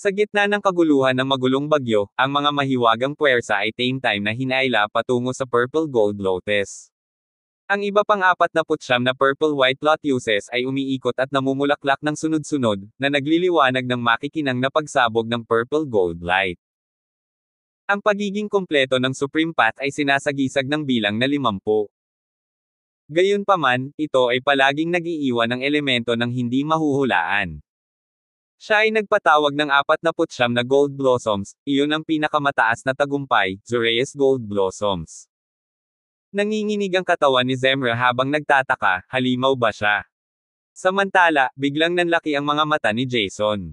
Sa gitna ng kaguluhan ng magulong bagyo, ang mga mahiwagang puwersa ay tame-time na hinaila patungo sa Purple Gold Lotus. Ang iba pang apat na putsyam na purple-white lotuses ay umiikot at namumulaklak ng sunod-sunod, na nagliliwanag ng makikinang na pagsabog ng purple gold light. Ang pagiging kompleto ng Supreme Path ay sinasagisag ng bilang na limampu. Gayunpaman, ito ay palaging nag-iiwan ng elemento ng hindi mahuhulaan. Siya ay nagpatawag ng 49 na gold blossoms, iyon ang pinakamataas na tagumpay, Zoraeus Gold Blossoms. Nanginginig ang katawan ni Zemra habang nagtataka, halimaw ba siya? Samantala, biglang nanlaki ang mga mata ni Jason.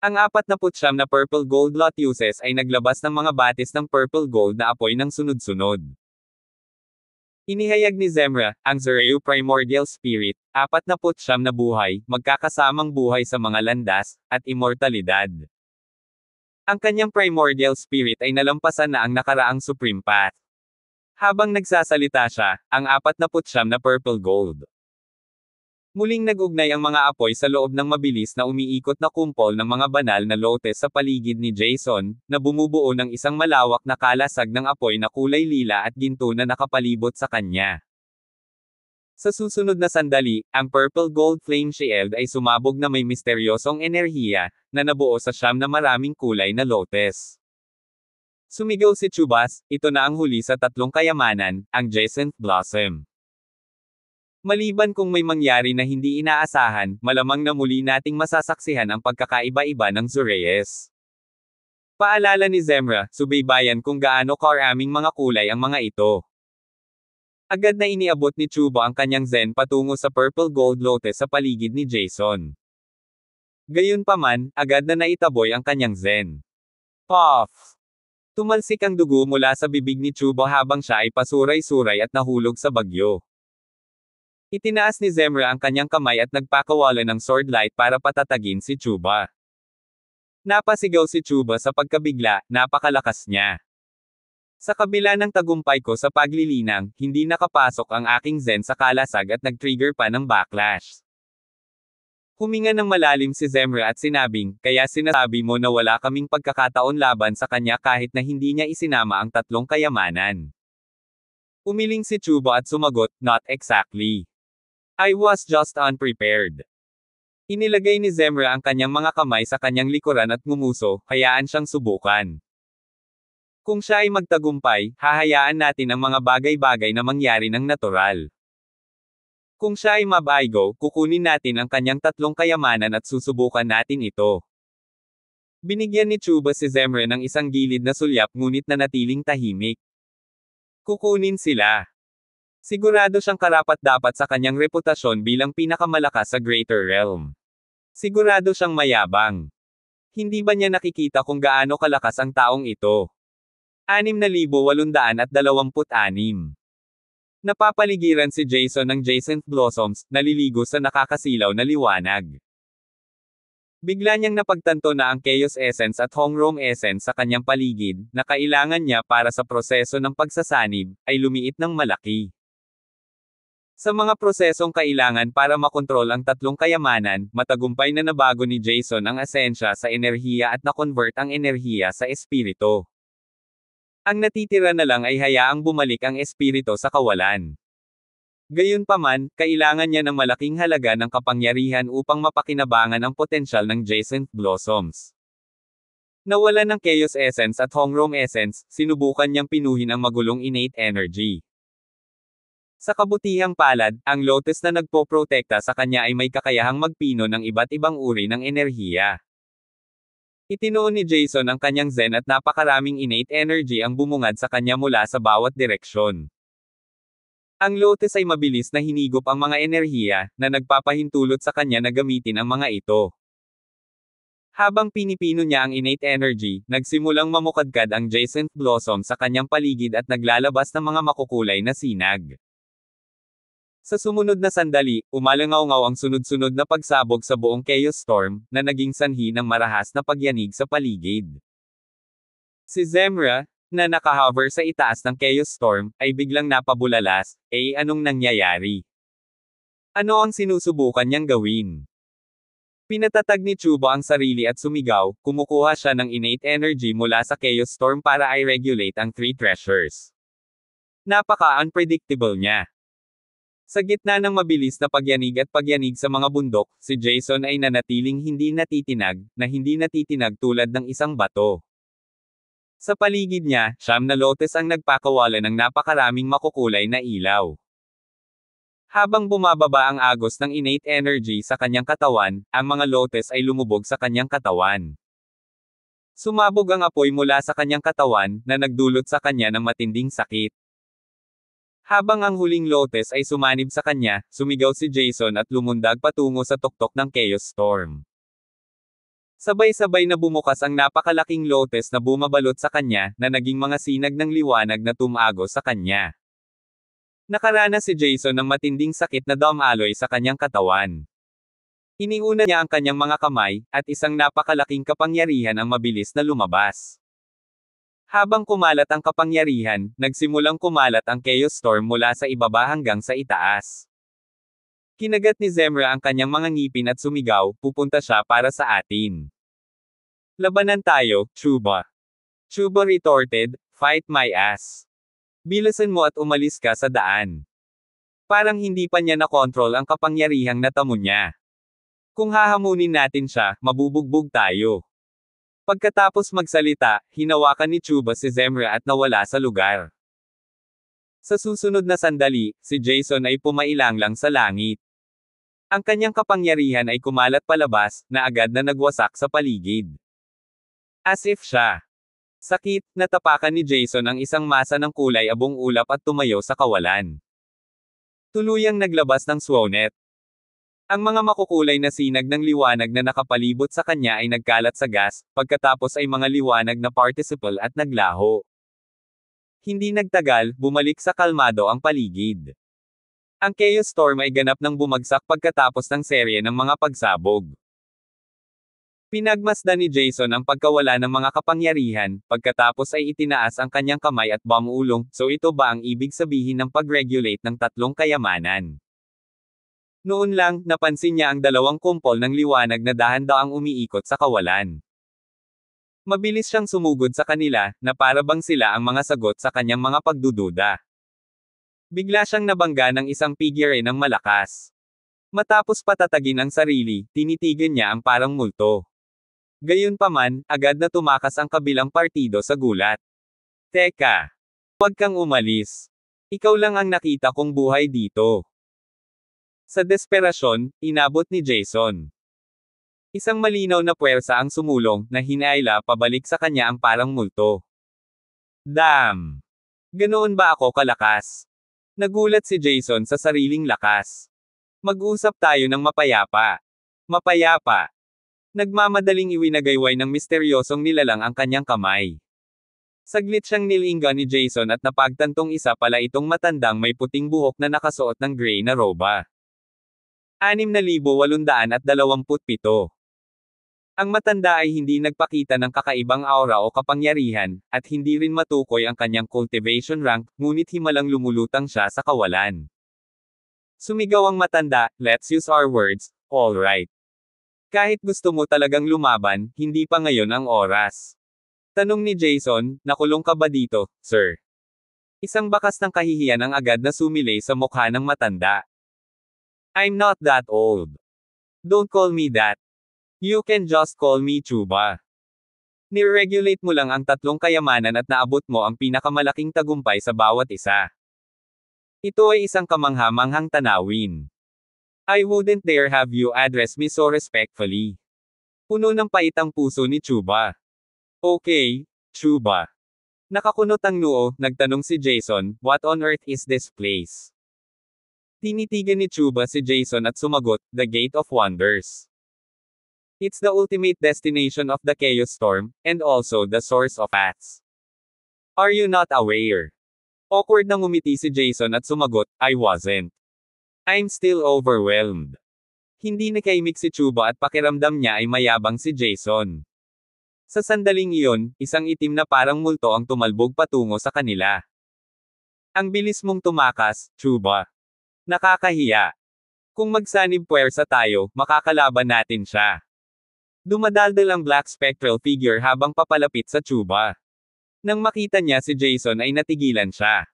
Ang 49 na purple gold lotuses ay naglabas ng mga batis ng purple gold na apoy ng sunod-sunod. Inihayag ni Zemra, ang Zerayu Primordial Spirit, apat na putsyam na buhay, magkakasamang buhay sa mga landas, at immortalidad. Ang kanyang Primordial Spirit ay nalampasan na ang nakaraang Supreme Path. Habang nagsasalita siya, ang apat na putsyam na purple gold. Muling nagugnay ang mga apoy sa loob ng mabilis na umiikot na kumpol ng mga banal na lote sa paligid ni Jason, na bumubuo ng isang malawak na kalasag ng apoy na kulay lila at ginto na nakapalibot sa kanya. Sa susunod na sandali, ang Purple Gold Flame Shield ay sumabog na may misteryosong enerhiya, na nabuo sa siyam na maraming kulay na lotes. Sumigaw si Chubas, ito na ang huli sa tatlong kayamanan, ang Jason Blossom. Maliban kung may mangyari na hindi inaasahan, malamang na muli nating masasaksihan ang pagkakaiba-iba ng Zureyes. Paalala ni Zemra, subaybayan kung gaano karaming mga kulay ang mga ito. Agad na iniabot ni Chuba ang kanyang Zen patungo sa Purple Gold Lotus sa paligid ni Jason. Gayunpaman, agad na naitaboy ang kanyang Zen. Puff! Tumalsik ang dugo mula sa bibig ni Chubo habang siya ay pasuray-suray at nahulog sa bagyo. Itinaas ni Zemra ang kanyang kamay at nagpakawala ng sword light para patatagin si Chuba. Napasigaw si Chuba sa pagkabigla, napakalakas niya. Sa kabila ng tagumpay ko sa paglilinang, hindi nakapasok ang aking zen sa kalasag at nag-trigger pa ng backlash. Huminga ng malalim si Zemra at sinabing, kaya sinasabi mo na wala kaming pagkakataon laban sa kanya kahit na hindi niya isinama ang tatlong kayamanan. Umiling si Chuba at sumagot, not exactly. I was just unprepared. Inilagay ni Zemra ang kanyang mga kamay sa kanyang likuran at ngumuso, hayaan siyang subukan. Kung siya ay magtagumpay, hahayaan natin ang mga bagay-bagay na mangyari ng natural. Kung siya ay mabaigo, kukunin natin ang kanyang tatlong kayamanan at susubukan natin ito. Binigyan ni Chuba si Zemre ng isang gilid na sulyap ngunit na natiling tahimik. Kukunin sila. Sigurado siyang karapat-dapat sa kanyang reputasyon bilang pinakamalakas sa Greater Realm. Sigurado siyang mayabang. Hindi ba niya nakikita kung gaano kalakas ang taong ito? 6,826 Napapaligiran si Jason ng Jason Blossoms, naliligo sa nakakasilaw na liwanag. Bigla niyang napagtanto na ang Chaos Essence at Hongrome Essence sa kanyang paligid, na kailangan niya para sa proseso ng pagsasanib, ay lumiit ng malaki. Sa mga prosesong kailangan para makontrol ang tatlong kayamanan, matagumpay na nabago ni Jason ang asensya sa enerhiya at na-convert ang enerhiya sa espirito. Ang natitira na lang ay hayaang bumalik ang espirito sa kawalan. Gayunpaman, kailangan niya ng malaking halaga ng kapangyarihan upang mapakinabangan ang potensyal ng Jason Blossoms. Nawalan ng Chaos Essence at Hongrome Essence, sinubukan niyang pinuhin ang magulong innate energy. Sa kabutihang palad, ang lotus na nagpoprotekta sa kanya ay may kakayahang magpino ng iba't ibang uri ng enerhiya. Itinoon ni Jason ang kanyang zen at napakaraming innate energy ang bumungad sa kanya mula sa bawat direksyon. Ang lotus ay mabilis na hinigop ang mga enerhiya na nagpapahintulot sa kanya na gamitin ang mga ito. Habang pinipino niya ang innate energy, nagsimulang mamukadkad ang Jason Blossom sa kanyang paligid at naglalabas ng mga makukulay na sinag. Sa sumunod na sandali, umalangaw ngaw ang sunod-sunod na pagsabog sa buong Chaos Storm, na naging sanhi ng marahas na pagyanig sa paligid. Si Zemra, na nakahover sa itaas ng Chaos Storm, ay biglang napabulalas, eh anong nangyayari? Ano ang sinusubukan niyang gawin? Pinatatag ni Chuba ang sarili at sumigaw, kumukuha siya ng innate energy mula sa Chaos Storm para i-regulate ang three treasures. Napaka-unpredictable niya. Sa gitna ng mabilis na pagyanig at pagyanig sa mga bundok, si Jason ay nanatiling hindi natitinag, na hindi natitinag tulad ng isang bato. Sa paligid niya, siyam na lotes ang nagpakawala ng napakaraming makukulay na ilaw. Habang bumababa ang agos ng innate energy sa kanyang katawan, ang mga lotes ay lumubog sa kanyang katawan. Sumabog ang apoy mula sa kanyang katawan, na nagdulot sa kanya ng matinding sakit. Habang ang huling Lotes ay sumanib sa kanya, sumigaw si Jason at lumundag patungo sa tuktok ng Chaos Storm. Sabay-sabay na bumukas ang napakalaking Lotes na bumabalot sa kanya, na naging mga sinag ng liwanag na tumago sa kanya. Nakarana si Jason ng matinding sakit na damaloy sa kanyang katawan. Iniuna niya ang kanyang mga kamay, at isang napakalaking kapangyarihan ang mabilis na lumabas. Habang kumalat ang kapangyarihan, nagsimulang kumalat ang Chaos Storm mula sa ibaba hanggang sa itaas. Kinagat ni Zemra ang kanyang mga ngipin at sumigaw, pupunta siya para sa atin. Labanan tayo, Chuba. Chuba retorted, fight my ass. Bilasan mo at umalis ka sa daan. Parang hindi pa niya nakontrol ang kapangyarihang natamo niya. Kung hahamunin natin siya, mabubugbog tayo. Pagkatapos magsalita, hinawakan ni Chuba si Zemra at nawala sa lugar. Sa susunod na sandali, si Jason ay pumailanglang sa langit. Ang kanyang kapangyarihan ay kumalat palabas, na agad na nagwasak sa paligid. As if siya. Sakit, natapakan ni Jason ang isang masa ng kulay abong ulap at tumayo sa kawalan. Tuluyang naglabas ng swonet. Ang mga makukulay na sinag ng liwanag na nakapalibot sa kanya ay nagkalat sa gas, pagkatapos ay mga liwanag na participle at naglaho. Hindi nagtagal, bumalik sa kalmado ang paligid. Ang Chaos Storm ay ganap ng bumagsak pagkatapos ng serye ng mga pagsabog. Pinagmasdan ni Jason ang pagkawala ng mga kapangyarihan, pagkatapos ay itinaas ang kanyang kamay at bamulong, so ito ba ang ibig sabihin ng pag-regulate ng tatlong kayamanan? Noon lang, napansin niya ang dalawang kumpol ng liwanag na dahan-daang umiikot sa kawalan. Mabilis siyang sumugod sa kanila, na para bang sila ang mga sagot sa kanyang mga pagdududa. Bigla siyang nabangga ng isang figure ng malakas. Matapos patatagin ang sarili, tinitigan niya ang parang multo. Gayunpaman, agad na tumakas ang kabilang partido sa gulat. Teka! Huwag kang umalis. Ikaw lang ang nakita kong buhay dito. Sa desperasyon, inabot ni Jason. Isang malinaw na puwersa ang sumulong, na hinaila pabalik sa kanya ang parang multo. Damn! Ganoon ba ako kalakas? Nagulat si Jason sa sariling lakas. Mag-usap tayo ng mapayapa. Mapayapa. Nagmamadaling iwinagayway ng misteryosong nilalang ang kanyang kamay. Saglit siyang nilingga ni Jason at napagtantong isa pala itong matandang may puting buhok na nakasuot ng gray na roba. 6,827. Ang matanda ay hindi nagpakita ng kakaibang aura o kapangyarihan, at hindi rin matukoy ang kanyang cultivation rank, ngunit himalang lumulutang siya sa kawalan. Sumigaw ang matanda, let's use our words, all right. Kahit gusto mo talagang lumaban, hindi pa ngayon ang oras. Tanong ni Jason, nakulong ka ba dito, sir? Isang bakas ng kahihiyan ang agad na sumilay sa mukha ng matanda. I'm not that old. Don't call me that. You can just call me Chuba. Niregulate mo lang ang tatlong kayamanan at naabot mo ang pinakamalaking tagumpay sa bawat isa. Ito ay isang kamanghamanghang tanawin. I wouldn't dare have you address me so respectfully. Puno ng pait ang puso ni Chuba. Okay, Chuba. Nakakunot ang noo, nagtanong si Jason, what on earth is this place? Tinitigan ni Chuba si Jason at sumagot, The Gate of Wonders. It's the ultimate destination of the Chaos Storm, and also the source of paths. Are you not aware? Awkward na ngumiti si Jason at sumagot, I wasn't. I'm still overwhelmed. Hindi nakaimik si Chuba at pakiramdam niya ay mayabang si Jason. Sa sandaling iyon, isang itim na parang multo ang tumalbog patungo sa kanila. Ang bilis mong tumakas, Chuba. Nakakahiya. Kung magsanib puwersa tayo, makakalaban natin siya. Dumadaldal ang black spectral figure habang papalapit sa tsuba. Nang makita niya si Jason ay natigilan siya.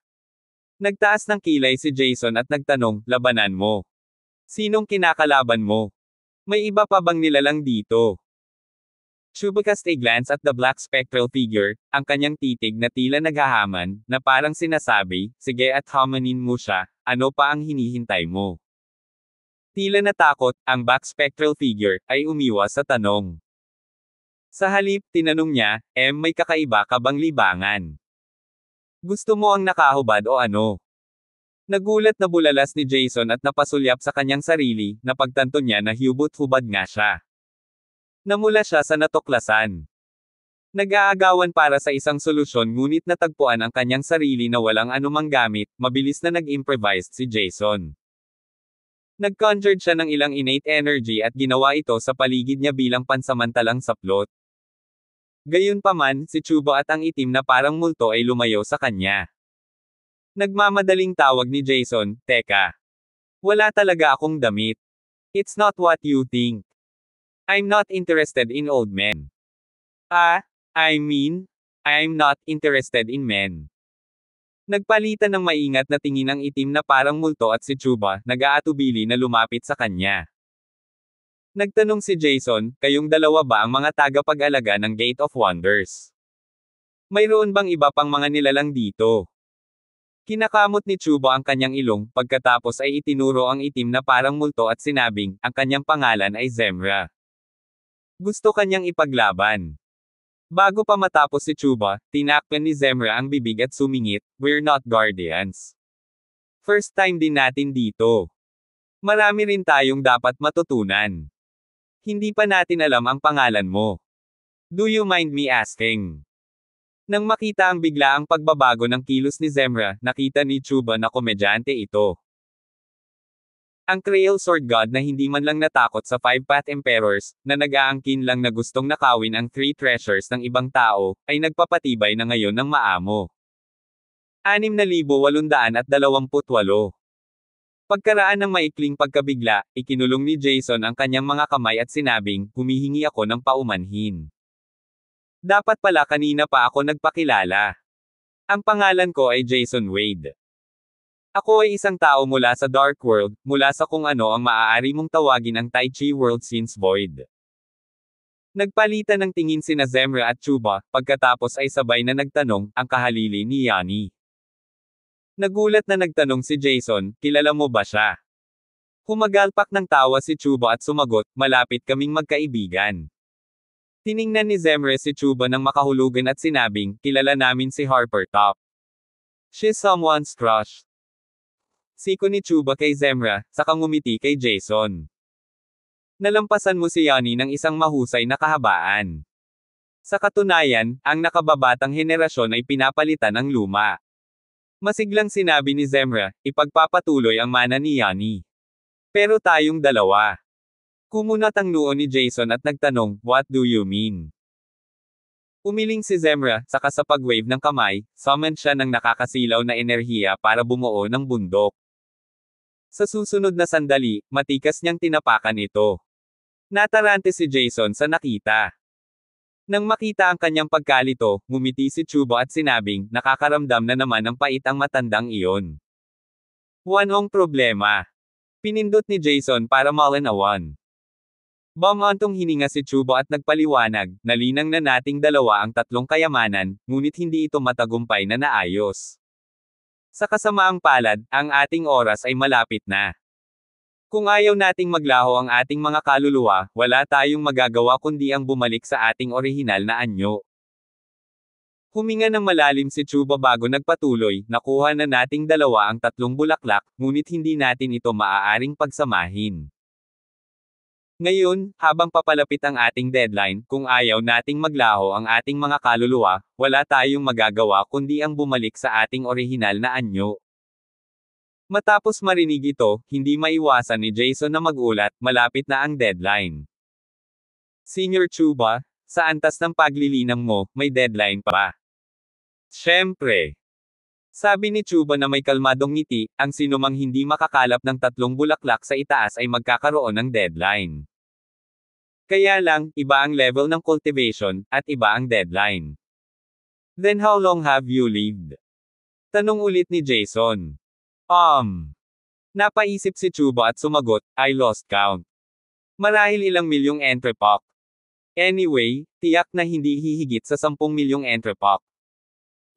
Nagtaas ng kilay si Jason at nagtanong, labanan mo. Sinong kinakalaban mo? May iba pa bang nilalang dito? Shubacast a glance at the black spectral figure, ang kanyang titig na tila naghahaman, na parang sinasabi, sige at hamanin mo siya, ano pa ang hinihintay mo? Tila natakot, ang black spectral figure, ay umiwas sa tanong. Sa halip, tinanong niya, M may kakaiba ka bang libangan? Gusto mo ang nakahubad o ano? Nagulat na bulalas ni Jason at napasulyap sa kanyang sarili, napagtanto niya na hubot-hubad nga siya. Namula siya sa natuklasan. Nag-aagawan para sa isang solusyon ngunit natagpuan ang kanyang sarili na walang anumang gamit, mabilis na nag-improvised si Jason. Nag-conjured siya ng ilang innate energy at ginawa ito sa paligid niya bilang pansamantalang saplot. Gayunpaman, si Chubo at ang itim na parang multo ay lumayo sa kanya. Nagmamadaling tawag ni Jason, Teka. Wala talaga akong damit. It's not what you think. I'm not interested in old men. Ah, I mean, I'm not interested in men. Nagpalitan ng maingat na tingin ang itim na parang multo at si Chuba, nag-aatubili na lumapit sa kanya. Nagtanong si Jason, kayong dalawa ba ang mga tagapag-alaga ng Gate of Wonders? Mayroon bang iba pang mga nilalang dito? Kinakamot ni Chuba ang kanyang ilong, pagkatapos ay itinuro ang itim na parang multo at sinabing, ang kanyang pangalan ay Zemra. Gusto kanyang ipaglaban. Bago pa matapos si Chuba, tinakpan ni Zemra ang bibig at sumingit, We're not guardians. First time din natin dito. Marami rin tayong dapat matutunan. Hindi pa natin alam ang pangalan mo. Do you mind me asking? Nang makita ang bigla ang pagbabago ng kilos ni Zemra, nakita ni Chuba na komedyante ito. Ang Creole Sword God na hindi man lang natakot sa Five-Path Emperors, na nag-aangkin lang na gustong nakawin ang Three Treasures ng ibang tao, ay nagpapatibay na ngayon ng maamo. 6,828 Pagkaraan ng maikling pagkabigla, ikinulong ni Jason ang kanyang mga kamay at sinabing, humihingi ako ng paumanhin. Dapat pala kanina pa ako nagpakilala. Ang pangalan ko ay Jason Wade. Ako ay isang tao mula sa Dark World, mula sa kung ano ang maaari mong tawagin ang Tai Chi World since Void. Nagpalitan ng tingin sina Zemra at Chuba, pagkatapos ay sabay na nagtanong, ang kahalili ni Yani. Nagulat na nagtanong si Jason, kilala mo ba siya? Humagalpak ng tawa si Chuba at sumagot, malapit kaming magkaibigan. Tiningnan ni Zemre si Chuba ng makahulugan at sinabing, kilala namin si Harper Top. She's someone's crush. Siko ni Chuba kay Zemra, saka ngumiti kay Jason. Nalampasan mo si Yani ng isang mahusay na kahabaan. Sa katunayan, ang nakababatang henerasyon ay pinapalitan ng luma. Masiglang sinabi ni Zemra, ipagpapatuloy ang mana ni Yani. Pero tayong dalawa. Kumunat ang noo ni Jason at nagtanong, what do you mean? Umiling si Zemra, saka sa pag-wave ng kamay, summon siya ng nakakasilaw na enerhiya para bumuo ng bundok. Sa susunod na sandali, matikas niyang tinapakan ito. Natarante si Jason sa nakita. Nang makita ang kanyang pagkalito, ngumiti si Chubo at sinabing, nakakaramdam na naman ng pait ang matandang iyon. Wanong problema. Pinindot ni Jason para malinawan. Bamantong hininga si Chubo at nagpaliwanag, nalinang na nating dalawa ang tatlong kayamanan, ngunit hindi ito matagumpay na naayos. Sa kasamaang palad, ang ating oras ay malapit na. Kung ayaw nating maglaho ang ating mga kaluluwa, wala tayong magagawa kundi ang bumalik sa ating orihinal na anyo. Huminga ng malalim si Chuba bago nagpatuloy, nakuha na nating dalawa ang tatlong bulaklak, ngunit hindi natin ito maaaring pagsamahin. Ngayon, habang papalapit ang ating deadline, kung ayaw nating maglaho ang ating mga kaluluwa, wala tayong magagawa kundi ang bumalik sa ating orihinal na anyo. Matapos marinig ito, hindi maiwasan ni Jason na magulat, malapit na ang deadline. Senior Chuba, sa antas ng paglilinang mo, may deadline pa. Siyempre, sabi ni Chuba na may kalmadong ngiti, ang sinumang hindi makakalap ng tatlong bulaklak sa itaas ay magkakaroon ng deadline. Kaya lang, iba ang level ng cultivation, at iba ang deadline. Then how long have you lived? Tanong ulit ni Jason. Um. Napaisip si Chuba at sumagot, I lost count. Marahil ilang milyong entrepok. Anyway, tiyak na hindi hihigit sa 10 milyong entrepok.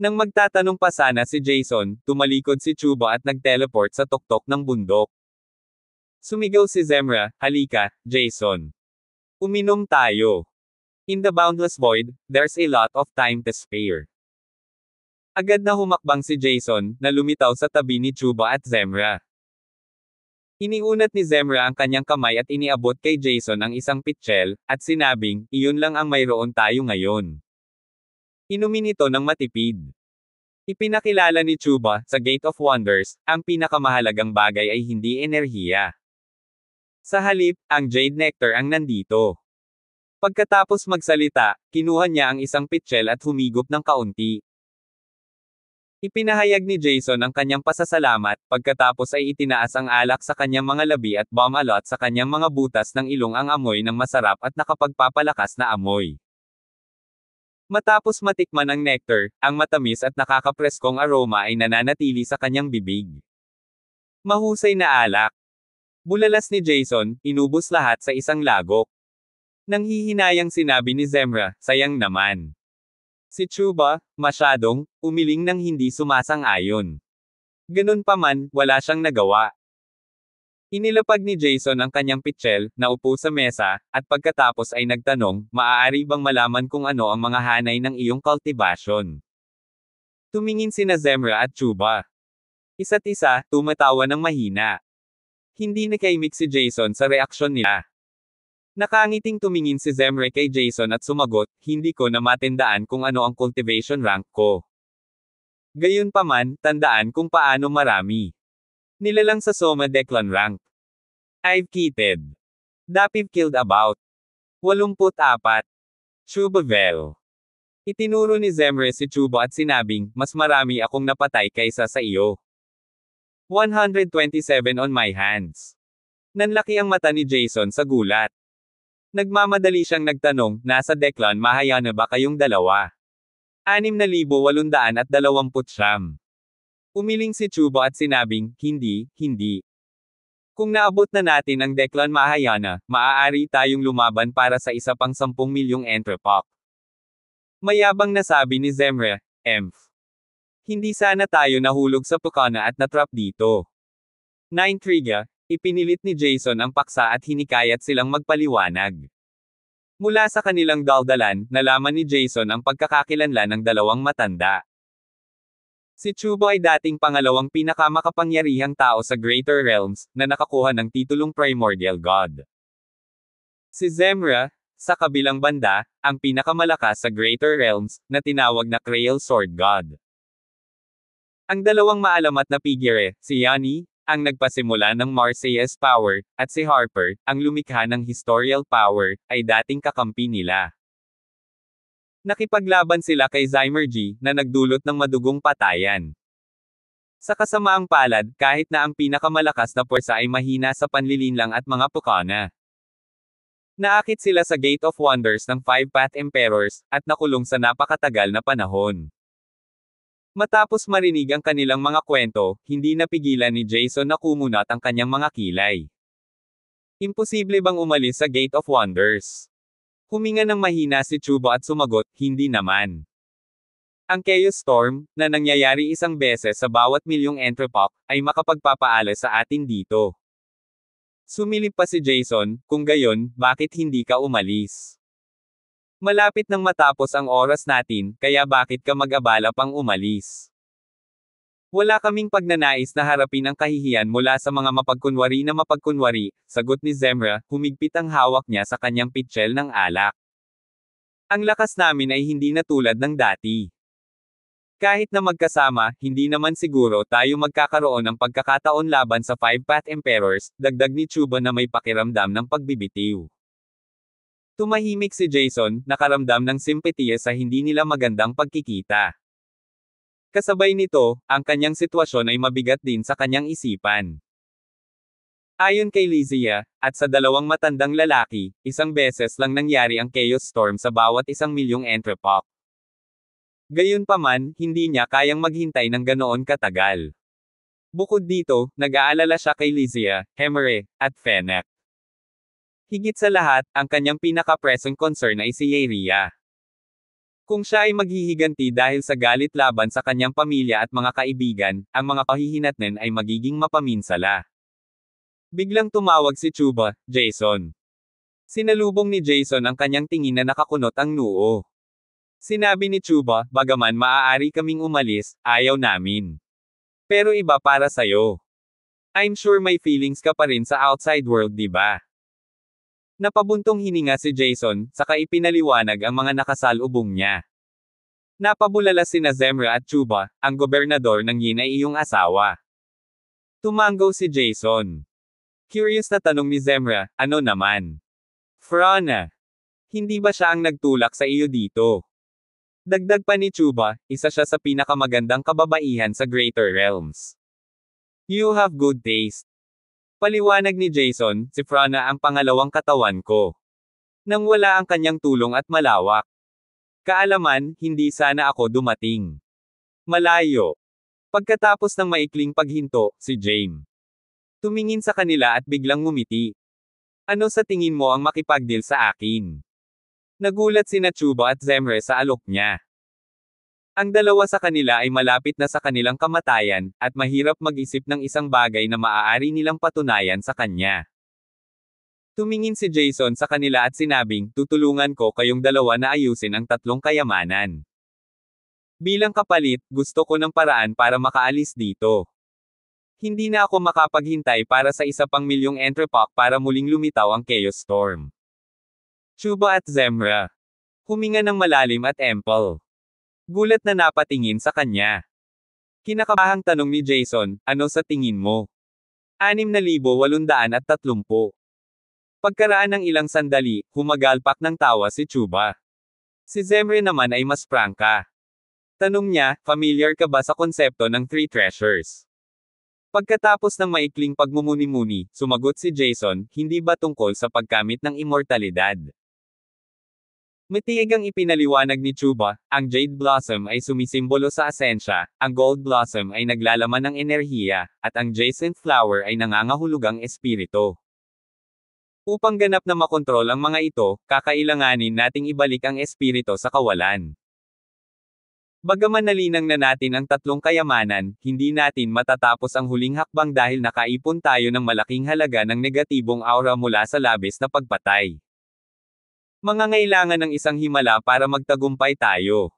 Nang magtatanong pa sana si Jason, tumalikod si Chuba at nagteleport sa tuktok ng bundok. Sumigaw si Zemra, halika, Jason. Uminom tayo. In the boundless void, there's a lot of time to spare. Agad na humakbang si Jason, na lumitaw sa tabi ni Chuba at Zemra. Iniunat ni Zemra ang kanyang kamay at iniabot kay Jason ang isang pitchel, at sinabing, iyon lang ang mayroon tayo ngayon. Inumin ito ng matipid. Ipinakilala ni Chuba, sa Gate of Wonders, ang pinakamahalagang bagay ay hindi enerhiya. Sa halip, ang Jade Nectar ang nandito. Pagkatapos magsalita, kinuha niya ang isang pitchel at humigop ng kaunti. Ipinahayag ni Jason ang kanyang pasasalamat, pagkatapos ay itinaas ang alak sa kanyang mga labi at bomb sa kanyang mga butas ng ilong ang amoy ng masarap at nakapagpapalakas na amoy. Matapos matikman ang nectar, ang matamis at nakakapreskong aroma ay nananatili sa kanyang bibig. Mahusay na alak. Bulalas ni Jason, inubos lahat sa isang lagok. Nang hihinayang sinabi ni Zemra, sayang naman. Si Chuba, masyadong, umiling nang hindi sumasang-ayon. Ganun pa man, wala siyang nagawa. Inilapag ni Jason ang kanyang pitchel, naupo sa mesa, at pagkatapos ay nagtanong, maaari bang malaman kung ano ang mga hanay ng iyong cultivation? Tumingin sina Zemra at Chuba. Isa't isa, tumatawa ng mahina. Hindi nakaimik si Jason sa reaksyon nila. Nakangiting tumingin si Zemre kay Jason at sumagot, hindi ko na matindaan kung ano ang cultivation rank ko. Gayunpaman, tandaan kung paano marami. Nilalang sa Soma Declan Rank. I've kitted. Dapiv killed about. 84. Chubavel. Itinuro ni Zemre si Chubo at sinabing, mas marami akong napatay kaysa sa iyo. 127 on my hands. Nanlaki ang mata ni Jason sa gulat. Nagmamadali siyang nagtanong, nasa Declan mahaya na ba kayong dalawa? 6,820. Umiling si Chubo at sinabing, hindi, hindi. Kung naabot na natin ang Declan Mahayana, maaari tayong lumaban para sa isa pang 10 milyong entrepok. Mayabang nasabi ni Zemre, Emph. Hindi sana tayo nahulog sa pukana at natrap dito. Na intriga, ipinilit ni Jason ang paksa at hinikayat silang magpaliwanag. Mula sa kanilang daldalan, nalaman ni Jason ang pagkakakilanlan ng dalawang matanda. Si Chubo ay dating pangalawang pinakamakapangyarihang tao sa Greater Realms, na nakakuha ng titulong Primordial God. Si Zemra, sa kabilang banda, ang pinakamalakas sa Greater Realms, na tinawag na Krail Sword God. Ang dalawang maalamat na figure, si Yani, ang nagpasimula ng Marseilles Power, at si Harper, ang lumikha ng Historical Power, ay dating kakampi nila. Nakipaglaban sila kay Zymer G, na nagdulot ng madugong patayan. Sa kasamaang palad, kahit na ang pinakamalakas na pwersa ay mahina sa panlilinlang at mga pukana. Naakit sila sa Gate of Wonders ng Five Path Emperors, at nakulong sa napakatagal na panahon. Matapos marinig ang kanilang mga kwento, hindi napigilan ni Jason na kumunat ang kanyang mga kilay. Imposible bang umalis sa Gate of Wonders? Huminga ng mahina si Chubo at sumagot, hindi naman. Ang chaos storm, na nangyayari isang beses sa bawat milyong entropop, ay makapagpapaala sa atin dito. Sumilip pa si Jason, kung gayon, bakit hindi ka umalis? Malapit nang matapos ang oras natin, kaya bakit ka mag-abala pang umalis? Wala kaming pagnanais na harapin ang kahihiyan mula sa mga mapagkunwari na mapagkunwari, sagot ni Zemra, humigpit ang hawak niya sa kanyang pitchel ng alak. Ang lakas namin ay hindi na tulad ng dati. Kahit na magkasama, hindi naman siguro tayo magkakaroon ng pagkakataon laban sa Five Path Emperors, dagdag ni Chuba na may pakiramdam ng pagbibitiw. Tumahimik si Jason, nakaramdam ng simpatiya sa hindi nila magandang pagkikita. Kasabay nito, ang kanyang sitwasyon ay mabigat din sa kanyang isipan. Ayon kay Lizia, at sa dalawang matandang lalaki, isang beses lang nangyari ang chaos storm sa bawat isang milyong entrepot. Gayunpaman, hindi niya kayang maghintay ng ganoon katagal. Bukod dito, nag-aalala siya kay Lizia, Hemere, at Fennec. Higit sa lahat, ang kanyang pinaka-present concern ay si Yeria. Kung siya ay maghihiganti dahil sa galit laban sa kanyang pamilya at mga kaibigan, ang mga pahihinatnen ay magiging mapaminsala. Biglang tumawag si Chuba, Jason. Sinalubong ni Jason ang kanyang tingin na nakakunot ang noo. Sinabi ni Chuba, bagaman maaari kaming umalis, ayaw namin. Pero iba para sa'yo. I'm sure may feelings ka pa rin sa outside world, di ba? Napabuntong hininga si Jason, saka ipinaliwanag ang mga nakasalubong niya. Napabulala sina Zemra at Chuba, ang gobernador ng yin iyong asawa. Tumango si Jason. Curious na tanong ni Zemra, ano naman? Frana, hindi ba siya ang nagtulak sa iyo dito? Dagdag pa ni Chuba, isa siya sa pinakamagandang kababaihan sa Greater Realms. You have good taste. Paliwanag ni Jason, si Frana ang pangalawang katawan ko. Nang wala ang kanyang tulong at malawak. Kaalaman, hindi sana ako dumating. Malayo. Pagkatapos ng maikling paghinto, si James. Tumingin sa kanila at biglang ngumiti. Ano sa tingin mo ang makipagdil sa akin? Nagulat si Nachuba at Zemre sa alok niya. Ang dalawa sa kanila ay malapit na sa kanilang kamatayan, at mahirap mag-isip ng isang bagay na maaari nilang patunayan sa kanya. Tumingin si Jason sa kanila at sinabing, tutulungan ko kayong dalawa na ayusin ang tatlong kayamanan. Bilang kapalit, gusto ko ng paraan para makaalis dito. Hindi na ako makapaghintay para sa isa pang milyong pack para muling lumitaw ang Chaos Storm. Chuba at Zemra. Huminga ng malalim at Emple. Gulat na napatingin sa kanya. Kinakabahang tanong ni Jason, ano sa tingin mo? 6,830. Pagkaraan ng ilang sandali, humagalpak ng tawa si Chuba. Si Zemre naman ay mas prangka. Tanong niya, familiar ka ba sa konsepto ng Three Treasures? Pagkatapos ng maikling pagmumuni-muni, sumagot si Jason, hindi ba tungkol sa pagkamit ng immortalidad? Matiigang ipinaliwanag ni Chuba, ang jade blossom ay sumisimbolo sa asensya, ang gold blossom ay naglalaman ng enerhiya, at ang jacinth flower ay nangangahulugang espirito. Upang ganap na makontrol ang mga ito, kakailanganin nating ibalik ang espirito sa kawalan. Bagaman nalinang na natin ang tatlong kayamanan, hindi natin matatapos ang huling hakbang dahil nakaipon tayo ng malaking halaga ng negatibong aura mula sa labis na pagpatay. Mangangailangan ng isang himala para magtagumpay tayo.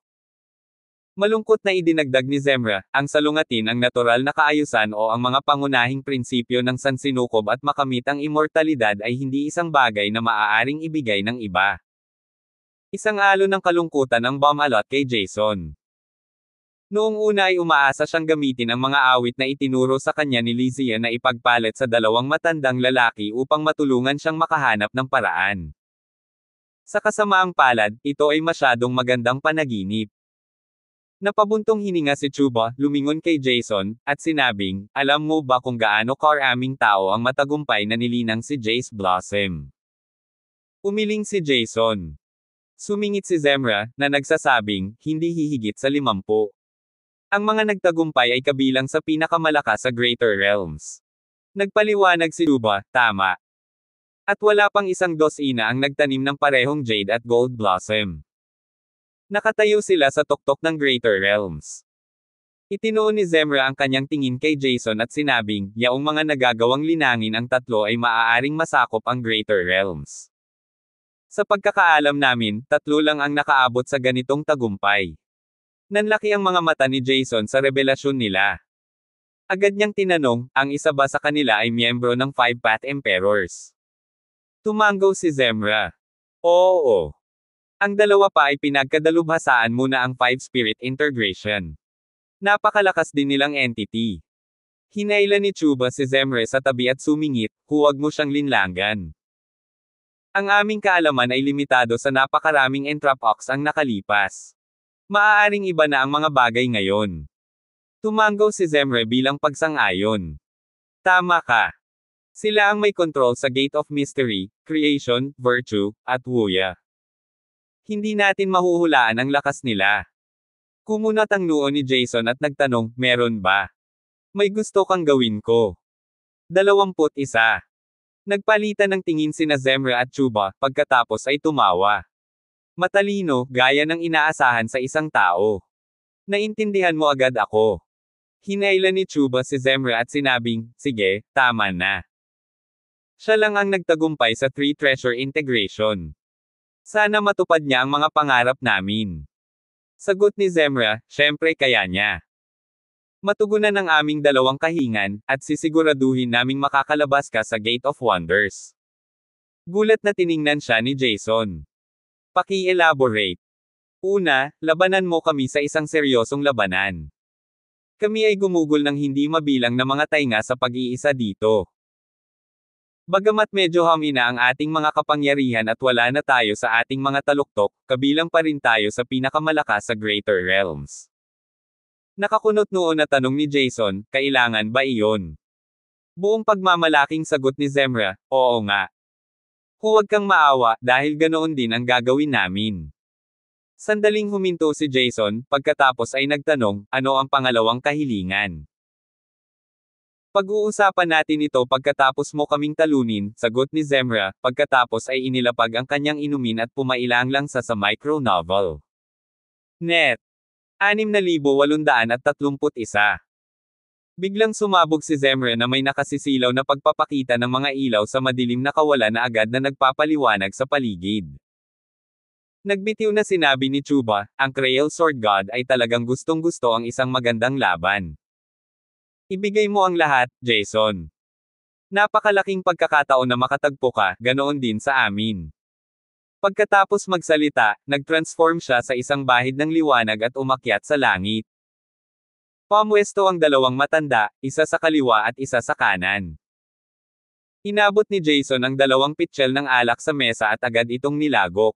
Malungkot na idinagdag ni Zemra, ang salungatin ang natural na kaayusan o ang mga pangunahing prinsipyo ng sansinukob at makamit ang imortalidad ay hindi isang bagay na maaaring ibigay ng iba. Isang alo ng kalungkutan ang bomb alot kay Jason. Noong una ay umaasa siyang gamitin ang mga awit na itinuro sa kanya ni Lizia na ipagpalit sa dalawang matandang lalaki upang matulungan siyang makahanap ng paraan. Sa kasamaang palad, ito ay masyadong magandang panaginip. Napabuntong hininga si Chuba, lumingon kay Jason, at sinabing, alam mo ba kung gaano karaming tao ang matagumpay na nilinang si Jace Blossom? Umiling si Jason. Sumingit si Zemra, na nagsasabing, hindi hihigit sa limampu. Ang mga nagtagumpay ay kabilang sa pinakamalakas sa Greater Realms. Nagpaliwanag si Chuba, tama, at wala pang isang dosina ang nagtanim ng parehong jade at gold blossom. Nakatayo sila sa tuktok ng Greater Realms. Itinoon ni Zemra ang kanyang tingin kay Jason at sinabing, yaong mga nagagawang linangin ang tatlo ay maaaring masakop ang Greater Realms. Sa pagkakaalam namin, tatlo lang ang nakaabot sa ganitong tagumpay. Nanlaki ang mga mata ni Jason sa revelasyon nila. Agad niyang tinanong, ang isa ba sa kanila ay miyembro ng Five Path Emperors? Tumanggaw si Zemra. Oo. Ang dalawa pa ay pinagkadalubhasaan muna ang Five-Spirit Integration. Napakalakas din nilang entity. Hinailan ni Chuba si Zemre sa tabi at sumingit, huwag mo siyang linlangan. Ang aming kaalaman ay limitado sa napakaraming entrapox ang nakalipas. Maaaring iba na ang mga bagay ngayon. Tumanggaw si Zemre bilang pagsang-ayon. Tama ka. Sila ang may control sa Gate of Mystery, Creation, Virtue, at Wuya. Hindi natin mahuhulaan ang lakas nila. Kumunat ang noo ni Jason at nagtanong, meron ba? May gusto kang gawin ko. 21. Nagpalitan ng tingin sina Zemra at Chuba, pagkatapos ay tumawa. Matalino, gaya ng inaasahan sa isang tao. Naintindihan mo agad ako. Hinailan ni Chuba si Zemra at sinabing, sige, tama na. Siya lang ang nagtagumpay sa Three Treasure Integration. Sana matupad niya ang mga pangarap namin. Sagot ni Zemra, syempre kaya niya. Matugunan ang aming dalawang kahingan, at sisiguraduhin naming makakalabas ka sa Gate of Wonders. Gulat na tiningnan siya ni Jason. Paki-elaborate. Una, labanan mo kami sa isang seryosong labanan. Kami ay gumugol ng hindi mabilang na mga tainga sa pag-iisa dito. Bagamat medyo hamina ang ating mga kapangyarihan at wala na tayo sa ating mga taluktok, kabilang pa rin tayo sa pinakamalakas sa Greater Realms. Nakakunot noon na tanong ni Jason, kailangan ba iyon? Buong pagmamalaking sagot ni Zemra, oo nga. Huwag kang maawa, dahil ganoon din ang gagawin namin. Sandaling huminto si Jason, pagkatapos ay nagtanong, ano ang pangalawang kahilingan? Pag-uusapan natin ito pagkatapos mo kaming talunin, sagot ni Zemra, pagkatapos ay inilapag ang kanyang inumin at pumailanglang sa sa micro-novel. Net. 6,831. Biglang sumabog si Zemra na may nakasisilaw na pagpapakita ng mga ilaw sa madilim na kawalan na agad na nagpapaliwanag sa paligid. Nagbitiw na sinabi ni Chuba, ang Creole Sword God ay talagang gustong-gusto ang isang magandang laban. Ibigay mo ang lahat, Jason. Napakalaking pagkakataon na makatagpo ka, ganoon din sa amin. Pagkatapos magsalita, nagtransform siya sa isang bahid ng liwanag at umakyat sa langit. Pamwesto ang dalawang matanda, isa sa kaliwa at isa sa kanan. Inabot ni Jason ang dalawang pitchel ng alak sa mesa at agad itong nilagok.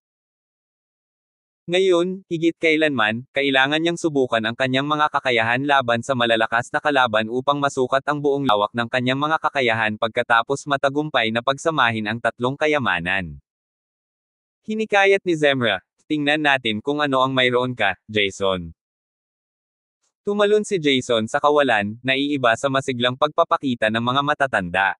Ngayon, higit kailanman, kailangan niyang subukan ang kanyang mga kakayahan laban sa malalakas na kalaban upang masukat ang buong lawak ng kanyang mga kakayahan pagkatapos matagumpay na pagsamahin ang tatlong kayamanan. Hinikayat ni Zemra, tingnan natin kung ano ang mayroon ka, Jason. Tumalon si Jason sa kawalan, naiiba sa masiglang pagpapakita ng mga matatanda.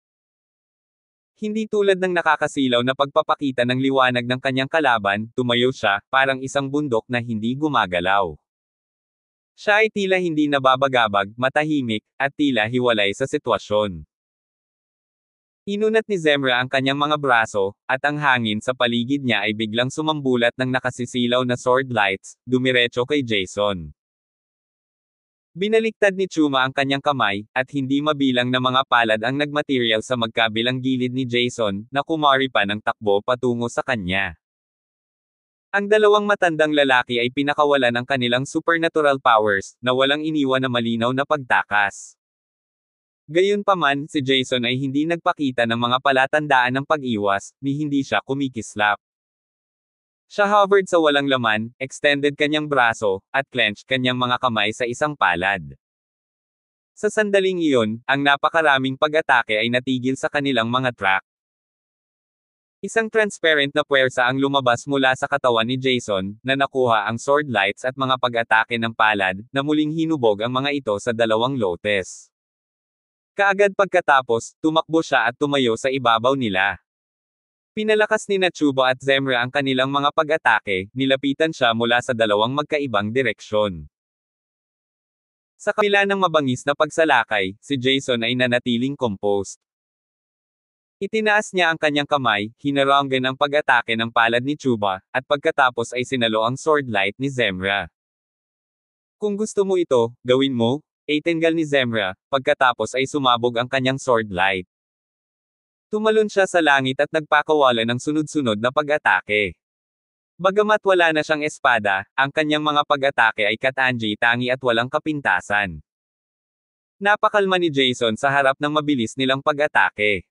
Hindi tulad ng nakakasilaw na pagpapakita ng liwanag ng kanyang kalaban, tumayo siya, parang isang bundok na hindi gumagalaw. Siya ay tila hindi nababagabag, matahimik, at tila hiwalay sa sitwasyon. Inunat ni Zemra ang kanyang mga braso, at ang hangin sa paligid niya ay biglang sumambulat ng nakasisilaw na sword lights, dumiretso kay Jason. Binaliktad ni Chuma ang kanyang kamay, at hindi mabilang na mga palad ang nagmaterial sa magkabilang gilid ni Jason, na kumari pa ng takbo patungo sa kanya. Ang dalawang matandang lalaki ay pinakawalan ng kanilang supernatural powers, na walang iniwan na malinaw na pagtakas. Gayunpaman, si Jason ay hindi nagpakita ng mga palatandaan ng pag-iwas, ni hindi siya kumikislap. Siya hovered sa walang laman, extended kanyang braso, at clenched kanyang mga kamay sa isang palad. Sa sandaling iyon, ang napakaraming pag-atake ay natigil sa kanilang mga track. Isang transparent na puwersa ang lumabas mula sa katawan ni Jason, na nakuha ang sword lights at mga pag-atake ng palad, na muling hinubog ang mga ito sa dalawang lotes. Kaagad pagkatapos, tumakbo siya at tumayo sa ibabaw nila. Pinalakas ni Nachubo at Zemra ang kanilang mga pag-atake, nilapitan siya mula sa dalawang magkaibang direksyon. Sa kabila ng mabangis na pagsalakay, si Jason ay nanatiling composed. Itinaas niya ang kanyang kamay, hinaranggan ang pag-atake ng palad ni Chuba, at pagkatapos ay sinalo ang sword light ni Zemra. Kung gusto mo ito, gawin mo, ay tenggal ni Zemra, pagkatapos ay sumabog ang kanyang sword light. Tumalon siya sa langit at nagpakawala ng sunod-sunod na pag-atake. Bagamat wala na siyang espada, ang kanyang mga pag-atake ay katanji tangi at walang kapintasan. Napakalma ni Jason sa harap ng mabilis nilang pag-atake.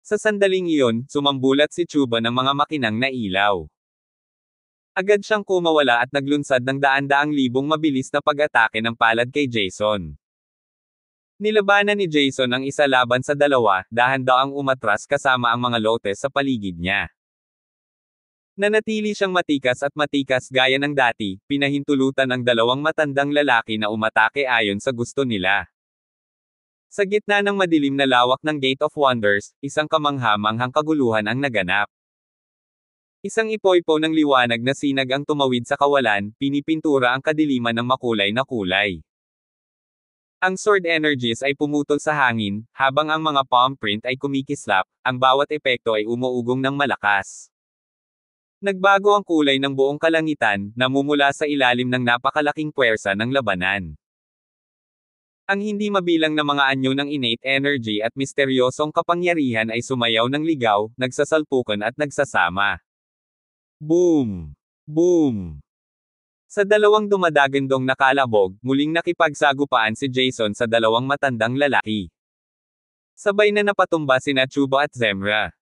Sa sandaling iyon, sumambulat si Chuba ng mga makinang na ilaw. Agad siyang kumawala at naglunsad ng daan-daang libong mabilis na pag-atake ng palad kay Jason. Nilabanan ni Jason ang isa laban sa dalawa, dahan daw ang umatras kasama ang mga lote sa paligid niya. Nanatili siyang matikas at matikas gaya ng dati, pinahintulutan ng dalawang matandang lalaki na umatake ayon sa gusto nila. Sa gitna ng madilim na lawak ng Gate of Wonders, isang kamanghamanghang kaguluhan ang naganap. Isang ipoypo ng liwanag na sinag ang tumawid sa kawalan, pinipintura ang kadiliman ng makulay na kulay. Ang sword energies ay pumutol sa hangin, habang ang mga palm print ay kumikislap, ang bawat epekto ay umuugong ng malakas. Nagbago ang kulay ng buong kalangitan, namumula sa ilalim ng napakalaking puwersa ng labanan. Ang hindi mabilang na mga anyo ng innate energy at misteryosong kapangyarihan ay sumayaw ng ligaw, nagsasalpukan at nagsasama. Boom! Boom! Sa dalawang dumadagandong na kalabog, muling nakipagsagupaan si Jason sa dalawang matandang lalaki. Sabay na napatumba sina Chuba at Zemra.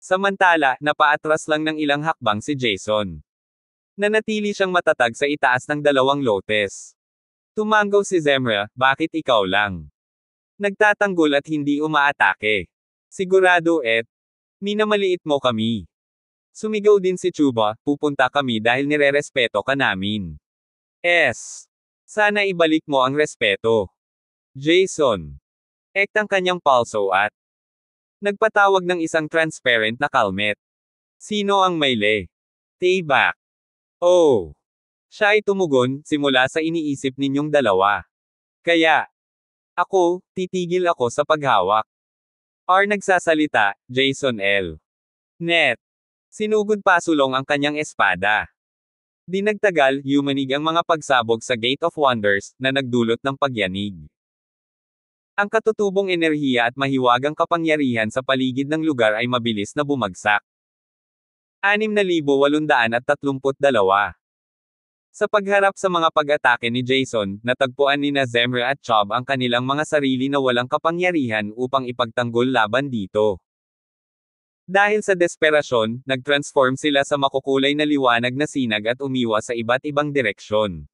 Samantala, napaatras lang ng ilang hakbang si Jason. Nanatili siyang matatag sa itaas ng dalawang lotes. Tumanggaw si Zemra, bakit ikaw lang? Nagtatanggol at hindi umaatake. Sigurado et, minamaliit mo kami. Sumigaw din si Chuba, pupunta kami dahil nirerespeto ka namin. S. Sana ibalik mo ang respeto. Jason. Ektang kanyang palso at nagpatawag ng isang transparent na kalmet. Sino ang mayle? Tayback. Oh. Siya ay tumugon, simula sa iniisip ninyong dalawa. Kaya, ako, titigil ako sa paghawak. R nagsasalita, Jason L. Net. Sinugod pasulong ang kanyang espada. Dinagtagal, nagtagal, yumanig ang mga pagsabog sa Gate of Wonders, na nagdulot ng pagyanig. Ang katutubong enerhiya at mahiwagang kapangyarihan sa paligid ng lugar ay mabilis na bumagsak. 6,832 Sa pagharap sa mga pag-atake ni Jason, natagpuan ni na Zemra at Chob ang kanilang mga sarili na walang kapangyarihan upang ipagtanggol laban dito. Dahil sa desperasyon, nagtransform sila sa makukulay na liwanag na sinag at umiwa sa iba't ibang direksyon.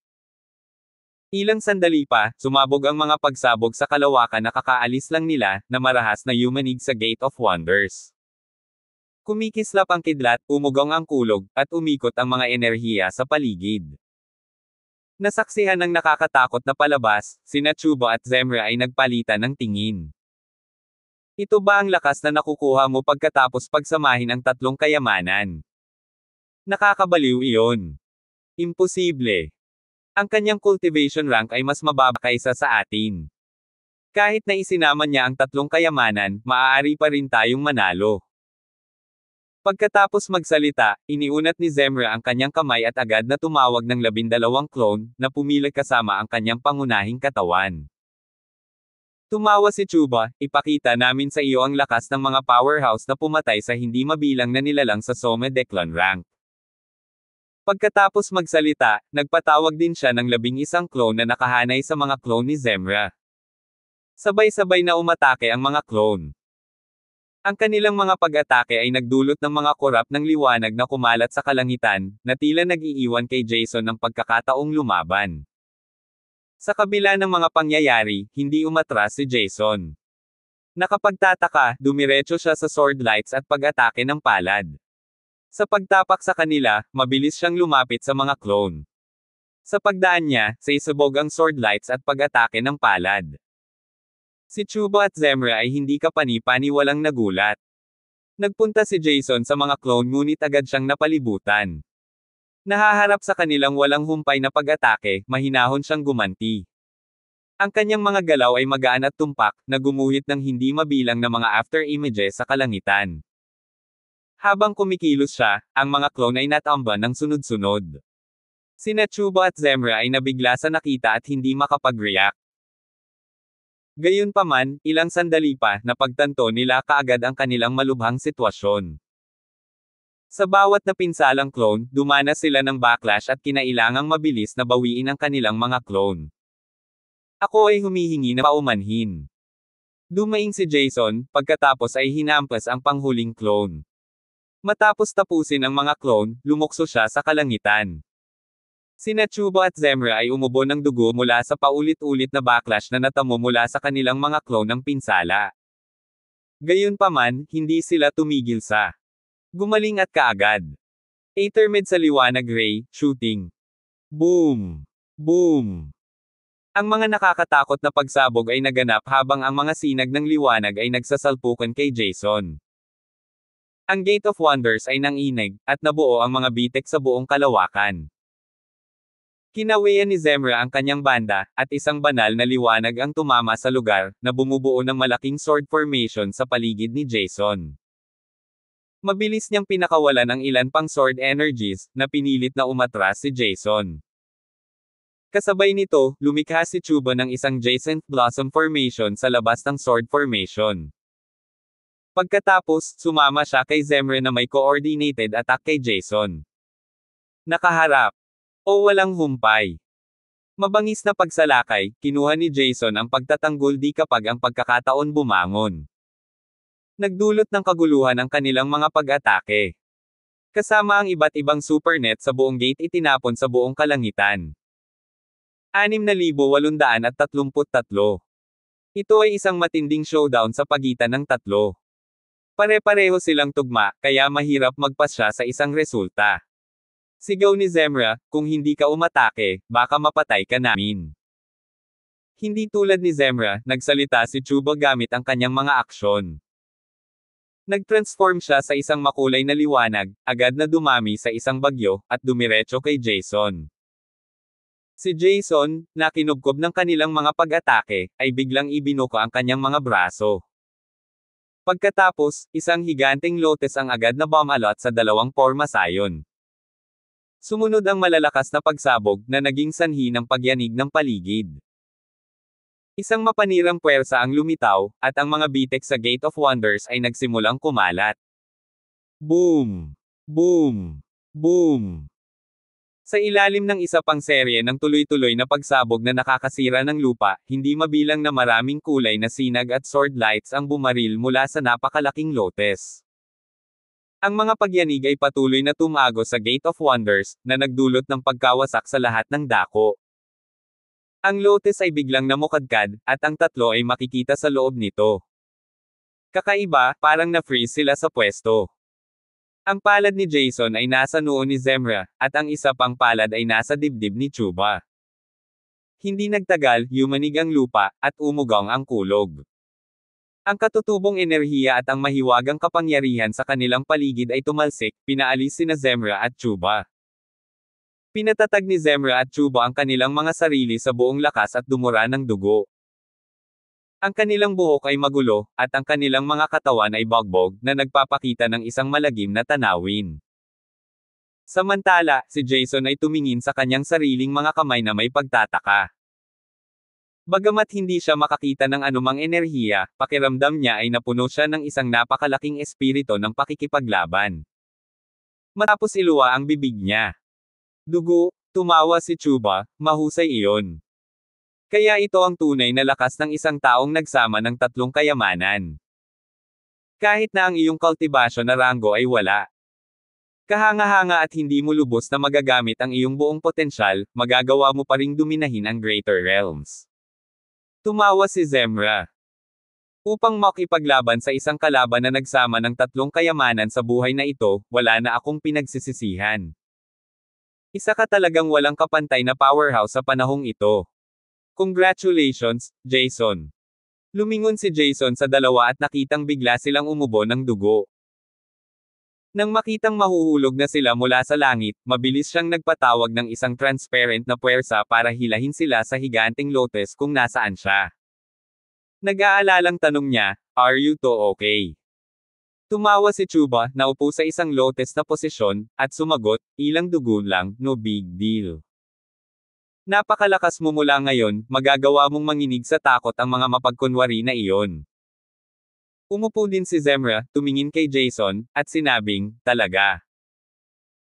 Ilang sandali pa, sumabog ang mga pagsabog sa kalawakan na kakaalis lang nila, na marahas na yumanig sa Gate of Wonders. Kumikislap ang kidlat, umugong ang kulog, at umikot ang mga enerhiya sa paligid. Nasaksihan ng nakakatakot na palabas, sina Chuba at Zemra ay nagpalitan ng tingin. Ito ba ang lakas na nakukuha mo pagkatapos pagsamahin ang tatlong kayamanan? Nakakabaliw iyon. Imposible. Ang kanyang cultivation rank ay mas mababa kaysa sa atin. Kahit na isinama niya ang tatlong kayamanan, maaari pa rin tayong manalo. Pagkatapos magsalita, iniunat ni Zemra ang kanyang kamay at agad na tumawag ng labindalawang clone, na pumilag kasama ang kanyang pangunahing katawan. Tumawa si Chuba, ipakita namin sa iyo ang lakas ng mga powerhouse na pumatay sa hindi mabilang na nilalang sa Some Declan rank. Pagkatapos magsalita, nagpatawag din siya ng labing isang clone na nakahanay sa mga clone ni Zemra. Sabay-sabay na umatake ang mga clone. Ang kanilang mga pag-atake ay nagdulot ng mga korap ng liwanag na kumalat sa kalangitan, na tila nag-iiwan kay Jason ng pagkakataong lumaban. Sa kabila ng mga pangyayari, hindi umatras si Jason. Nakapagtataka, dumiretso siya sa sword lights at pag-atake ng palad. Sa pagtapak sa kanila, mabilis siyang lumapit sa mga clone. Sa pagdaan niya, sa isabog ang sword lights at pag-atake ng palad. Si Chubo at Zemra ay hindi kapani-pani walang nagulat. Nagpunta si Jason sa mga clone ngunit agad siyang napalibutan. Nahaharap sa kanilang walang humpay na pag-atake, mahinahon siyang gumanti. Ang kanyang mga galaw ay magaan at tumpak, na gumuhit ng hindi mabilang na mga after images sa kalangitan. Habang kumikilos siya, ang mga clone ay natamba ng sunod-sunod. Sina Chuba at Zemra ay nabigla sa nakita at hindi makapag-react. Gayunpaman, ilang sandali pa, napagtanto nila kaagad ang kanilang malubhang sitwasyon. Sa bawat napinsalang clone, dumana sila ng backlash at kinailangang mabilis na bawiin ang kanilang mga clone. Ako ay humihingi na paumanhin. Dumaing si Jason, pagkatapos ay hinampas ang panghuling clone. Matapos tapusin ang mga clone, lumukso siya sa kalangitan. Sina Chubo at Zemra ay umubo ng dugo mula sa paulit-ulit na backlash na natamo mula sa kanilang mga clone ng pinsala. Gayunpaman, hindi sila tumigil sa Gumaling at kaagad. Atermed sa liwanag ray, shooting. Boom! Boom! Ang mga nakakatakot na pagsabog ay naganap habang ang mga sinag ng liwanag ay nagsasalpukan kay Jason. Ang Gate of Wonders ay nanginig, at nabuo ang mga bitek sa buong kalawakan. Kinawian ni Zemra ang kanyang banda, at isang banal na liwanag ang tumama sa lugar, na bumubuo ng malaking sword formation sa paligid ni Jason. Mabilis niyang pinakawalan ang ilan pang sword energies, na pinilit na umatras si Jason. Kasabay nito, lumikha si Chuba ng isang Jason Blossom Formation sa labas ng Sword Formation. Pagkatapos, sumama siya kay Zemre na may coordinated attack kay Jason. Nakaharap. O walang humpay. Mabangis na pagsalakay, kinuha ni Jason ang pagtatanggol di kapag ang pagkakataon bumangon. Nagdulot ng kaguluhan ang kanilang mga pag-atake. Kasama ang iba't ibang supernet sa buong gate itinapon sa buong kalangitan. 6,833. Ito ay isang matinding showdown sa pagitan ng tatlo. Pare-pareho silang tugma, kaya mahirap magpasya sa isang resulta. Sigaw ni Zemra, kung hindi ka umatake, baka mapatay ka namin. Hindi tulad ni Zemra, nagsalita si Chuba gamit ang kanyang mga aksyon. Nag-transform siya sa isang makulay na liwanag, agad na dumami sa isang bagyo, at dumiretso kay Jason. Si Jason, na kinubkob ng kanilang mga pag-atake, ay biglang ibinuka ang kanyang mga braso. Pagkatapos, isang higanteng lotes ang agad na bumalot sa dalawang porma sayon. Sumunod ang malalakas na pagsabog na naging sanhi ng pagyanig ng paligid. Isang mapanirang puwersa ang lumitaw, at ang mga bitek sa Gate of Wonders ay nagsimulang kumalat. Boom! Boom! Boom! Sa ilalim ng isa pang serye ng tuloy-tuloy na pagsabog na nakakasira ng lupa, hindi mabilang na maraming kulay na sinag at sword lights ang bumaril mula sa napakalaking lotes. Ang mga pagyanig ay patuloy na tumago sa Gate of Wonders, na nagdulot ng pagkawasak sa lahat ng dako. Ang lotes ay biglang namukadkad, at ang tatlo ay makikita sa loob nito. Kakaiba, parang na-freeze sila sa pwesto. Ang palad ni Jason ay nasa noo ni Zemra, at ang isa pang palad ay nasa dibdib ni Chuba. Hindi nagtagal, yumanig ang lupa, at umugong ang kulog. Ang katutubong enerhiya at ang mahiwagang kapangyarihan sa kanilang paligid ay tumalsik, pinaalis sina Zemra at Chuba. Pinatatag ni Zemra at Chuba ang kanilang mga sarili sa buong lakas at dumura ng dugo. Ang kanilang buhok ay magulo, at ang kanilang mga katawan ay bogbog, na nagpapakita ng isang malagim na tanawin. Samantala, si Jason ay tumingin sa kanyang sariling mga kamay na may pagtataka. Bagamat hindi siya makakita ng anumang enerhiya, pakiramdam niya ay napuno siya ng isang napakalaking espirito ng pakikipaglaban. Matapos iluwa ang bibig niya. Dugo, tumawa si Chuba, mahusay iyon. Kaya ito ang tunay na lakas ng isang taong nagsama ng tatlong kayamanan. Kahit na ang iyong kultibasyon na ranggo ay wala. Kahanga-hanga at hindi mo lubos na magagamit ang iyong buong potensyal, magagawa mo pa ring duminahin ang greater realms. Tumawa si Zemra. Upang makipaglaban sa isang kalaban na nagsama ng tatlong kayamanan sa buhay na ito, wala na akong pinagsisisihan. Isa ka talagang walang kapantay na powerhouse sa panahong ito. Congratulations, Jason. Lumingon si Jason sa dalawa at nakitang bigla silang umubo ng dugo. Nang makitang mahuhulog na sila mula sa langit, mabilis siyang nagpatawag ng isang transparent na puwersa para hilahin sila sa higanting lotes kung nasaan siya. Nag-aalalang tanong niya, Are you to okay? Tumawa si Chuba, naupo sa isang lotes na posisyon, at sumagot, ilang dugo lang, no big deal. Napakalakas mo mula ngayon, magagawa mong manginig sa takot ang mga mapagkunwari na iyon. Umupo din si Zemra, tumingin kay Jason, at sinabing, talaga.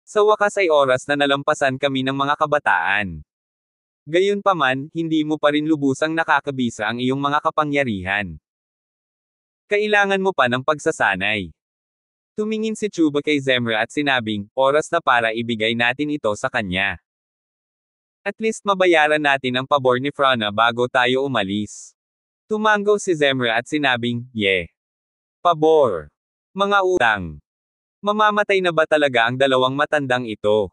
Sa wakas ay oras na nalampasan kami ng mga kabataan. Gayunpaman, hindi mo pa rin lubusang nakakabisa ang iyong mga kapangyarihan. Kailangan mo pa ng pagsasanay. Tumingin si Chuba kay Zemra at sinabing, oras na para ibigay natin ito sa kanya. At least mabayaran natin ang pabor ni Frana bago tayo umalis. Tumanggaw si Zemra at sinabing, ye. Yeah. Pabor. Mga utang. Mamamatay na ba talaga ang dalawang matandang ito?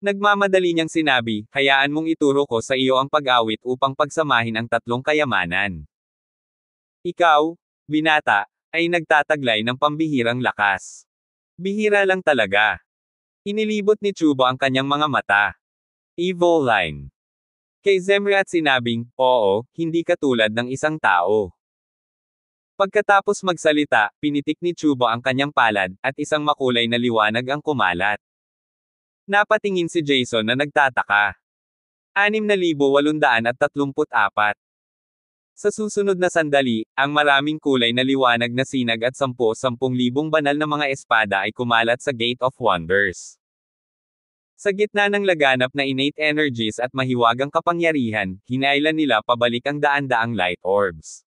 Nagmamadali niyang sinabi, hayaan mong ituro ko sa iyo ang pag-awit upang pagsamahin ang tatlong kayamanan. Ikaw, binata, ay nagtataglay ng pambihirang lakas. Bihira lang talaga. Inilibot ni Chubo ang kanyang mga mata. Evil line. Kay Zemrat sinabing, oo, hindi katulad ng isang tao. Pagkatapos magsalita, pinitik ni Chubo ang kanyang palad, at isang makulay na liwanag ang kumalat. Napatingin si Jason na nagtataka. 6,834. Sa susunod na sandali, ang maraming kulay na liwanag na sinag at sampu-sampung libong banal na mga espada ay kumalat sa Gate of Wonders. Sa gitna ng laganap na innate energies at mahiwagang kapangyarihan, hinailan nila pabalik ang daan-daang light orbs.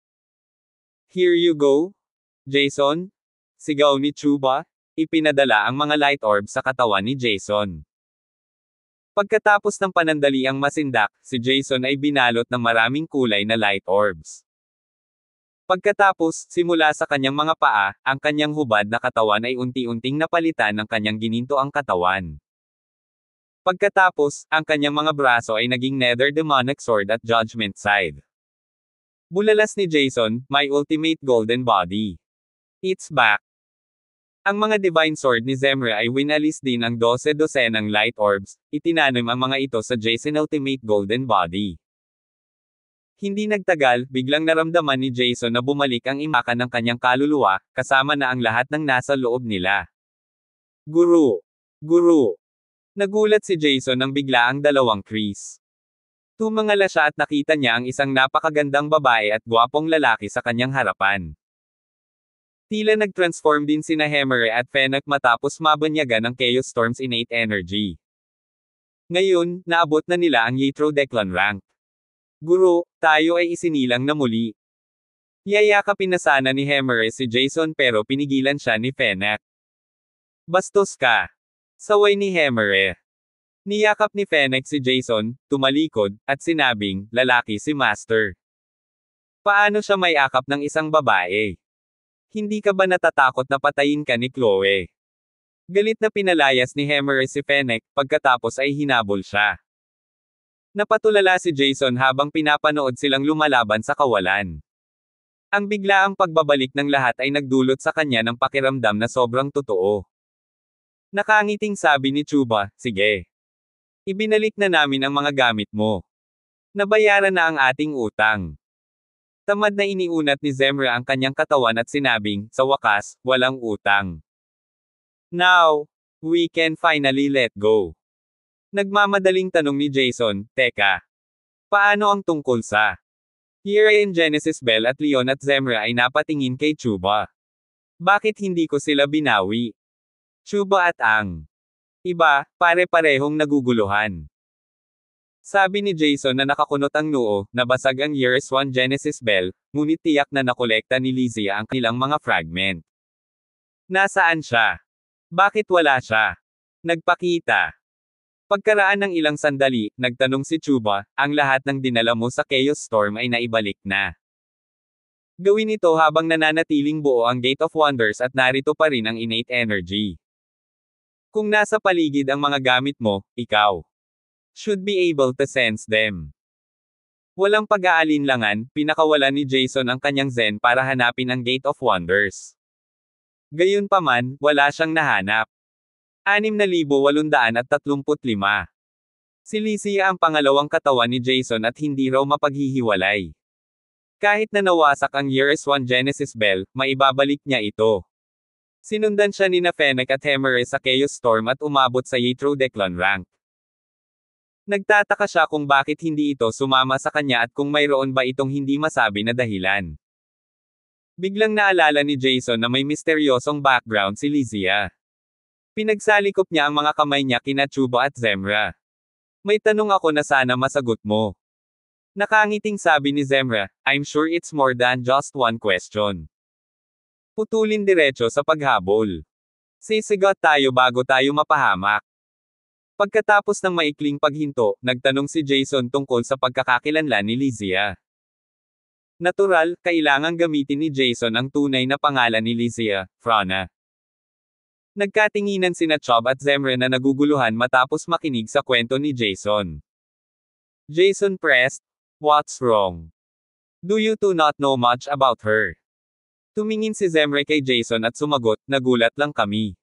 Here you go, Jason! Sigaw ni Chuba, ipinadala ang mga light orb sa katawan ni Jason. Pagkatapos ng panandaliang masindak, si Jason ay binalot ng maraming kulay na light orbs. Pagkatapos, simula sa kanyang mga paa, ang kanyang hubad na katawan ay unti-unting napalitan ng kanyang gininto ang katawan. Pagkatapos, ang kanyang mga braso ay naging Nether Demonic Sword at Judgment Side. Bulalas ni Jason, my ultimate golden body. It's back. Ang mga Divine Sword ni Zemre ay winalis din ang 12 dosenang Light Orbs, itinanim ang mga ito sa Jason Ultimate Golden Body. Hindi nagtagal, biglang naramdaman ni Jason na bumalik ang imaka ng kanyang kaluluwa, kasama na ang lahat ng nasa loob nila. Guru! Guru! Nagulat si Jason nang bigla ang dalawang Chris. Tumangala siya at nakita niya ang isang napakagandang babae at gwapong lalaki sa kanyang harapan. Tila nag-transform din sina Hemere at Fennec matapos mabanyagan ng Chaos Storm's innate energy. Ngayon, naabot na nila ang Yatro Declan rank. Guro, tayo ay isinilang na muli. Yayakapin na sana ni Hemere si Jason pero pinigilan siya ni Fennec. Bastos ka. Saway ni Hemere. Niyakap ni Fennec si Jason, tumalikod, at sinabing, lalaki si Master. Paano siya may akap ng isang babae? Hindi ka ba natatakot na patayin ka ni Chloe? Galit na pinalayas ni Hammer si Fennec, pagkatapos ay hinabol siya. Napatulala si Jason habang pinapanood silang lumalaban sa kawalan. Ang biglaang pagbabalik ng lahat ay nagdulot sa kanya ng pakiramdam na sobrang totoo. Nakangiting sabi ni Chuba, sige. Ibinalik na namin ang mga gamit mo. Nabayaran na ang ating utang. Tamad na iniunat ni Zemra ang kanyang katawan at sinabing, sa wakas, walang utang. Now, we can finally let go. Nagmamadaling tanong ni Jason, Teka. Paano ang tungkol sa? Here in Genesis Bell at Leon at Zemra ay napatingin kay Chuba. Bakit hindi ko sila binawi? Chuba at Ang. Iba, pare-parehong naguguluhan. Sabi ni Jason na nakakunot ang noo, nabasag ang Years 1 Genesis Bell, ngunit tiyak na nakolekta ni Lizia ang kanilang mga fragment. Nasaan siya? Bakit wala siya? Nagpakita. Pagkaraan ng ilang sandali, nagtanong si Chuba, ang lahat ng dinala mo sa Chaos Storm ay naibalik na. Gawin ito habang nananatiling buo ang Gate of Wonders at narito pa rin ang innate energy. Kung nasa paligid ang mga gamit mo, ikaw should be able to sense them. Walang pag-aalinlangan, pinakawalan ni Jason ang kanyang zen para hanapin ang Gate of Wonders. Gayunpaman, wala siyang nahanap. 6,835. Si Licia ang pangalawang katawan ni Jason at hindi raw mapaghihiwalay. Kahit na nawasak ang Years 1 Genesis Bell, maibabalik niya ito. Sinundan siya ni na Fennec at Hemeres sa Chaos Storm at umabot sa Yatro Declan rank. Nagtataka siya kung bakit hindi ito sumama sa kanya at kung mayroon ba itong hindi masabi na dahilan. Biglang naalala ni Jason na may misteryosong background si Lizia. Pinagsalikop niya ang mga kamay niya kina Chubo at Zemra. May tanong ako na sana masagot mo. Nakangiting sabi ni Zemra, I'm sure it's more than just one question. Putulin diretso sa paghabol. Sisigot tayo bago tayo mapahamak. Pagkatapos ng maikling paghinto, nagtanong si Jason tungkol sa pagkakakilanlan ni Lizia. Natural, kailangang gamitin ni Jason ang tunay na pangalan ni Lizia, Frana. Nagkatinginan sina Chob at Zemre na naguguluhan matapos makinig sa kwento ni Jason. Jason pressed, What's wrong? Do you two not know much about her? Tumingin si Zemre kay Jason at sumagot, nagulat lang kami.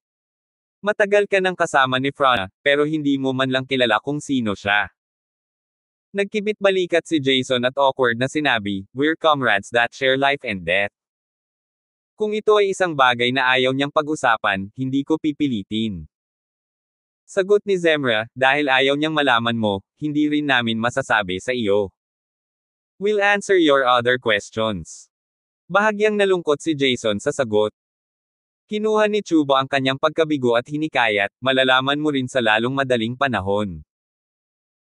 Matagal ka nang kasama ni Frana, pero hindi mo man lang kilala kung sino siya. Nagkibit balikat si Jason at awkward na sinabi, We're comrades that share life and death. Kung ito ay isang bagay na ayaw niyang pag-usapan, hindi ko pipilitin. Sagot ni Zemra, dahil ayaw niyang malaman mo, hindi rin namin masasabi sa iyo. We'll answer your other questions. Bahagyang nalungkot si Jason sa sagot, Kinuha ni Chubo ang kanyang pagkabigo at hinikayat, malalaman mo rin sa lalong madaling panahon.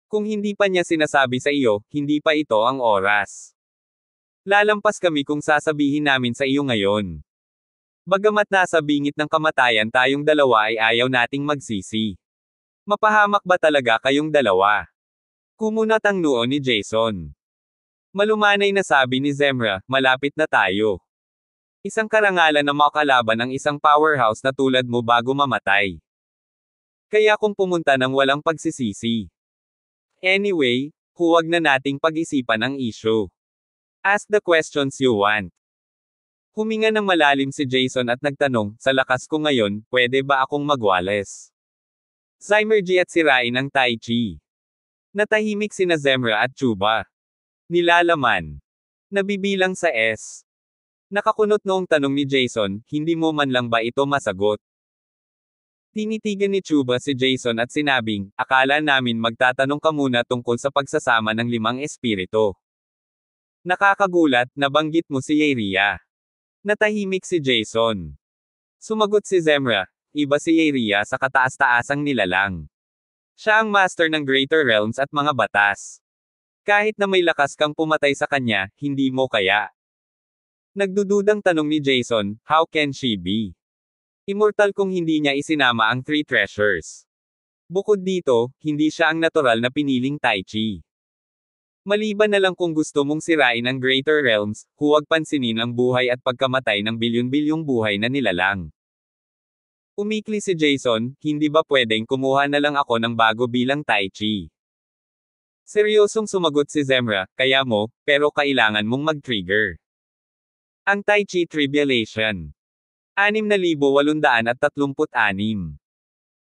Kung hindi pa niya sinasabi sa iyo, hindi pa ito ang oras. Lalampas kami kung sasabihin namin sa iyo ngayon. Bagamat nasa bingit ng kamatayan tayong dalawa ay ayaw nating magsisi. Mapahamak ba talaga kayong dalawa? Kumunat ang noo ni Jason. Malumanay na sabi ni Zemra, malapit na tayo. Isang karangalan na makalaban ang isang powerhouse na tulad mo bago mamatay. Kaya kung pumunta ng walang pagsisisi. Anyway, huwag na nating pag-isipan ang issue. Ask the questions you want. Huminga ng malalim si Jason at nagtanong, sa lakas ko ngayon, pwede ba akong magwales? Simergy at sirain ang Tai Chi. Natahimik sina Zemra at Chuba. Nilalaman. Nabibilang sa S. Nakakunot noong tanong ni Jason, hindi mo man lang ba ito masagot? Tinitigan ni Chuba si Jason at sinabing, akala namin magtatanong ka muna tungkol sa pagsasama ng limang espirito. Nakakagulat, nabanggit mo si Yeria. Natahimik si Jason. Sumagot si Zemra, iba si Yeria sa kataas-taasang nilalang. Siya ang master ng Greater Realms at mga batas. Kahit na may lakas kang pumatay sa kanya, hindi mo kaya. Nagdududang tanong ni Jason, how can she be? Immortal kung hindi niya isinama ang three treasures. Bukod dito, hindi siya ang natural na piniling Tai Chi. Maliban na lang kung gusto mong sirain ang greater realms, huwag pansinin ang buhay at pagkamatay ng bilyon-bilyong buhay na nilalang. Umikli si Jason, hindi ba pwedeng kumuha na lang ako ng bago bilang Tai Chi? Seryosong sumagot si Zemra, kaya mo, pero kailangan mong mag-trigger. Ang Tai Chi Tribulation. 6,836.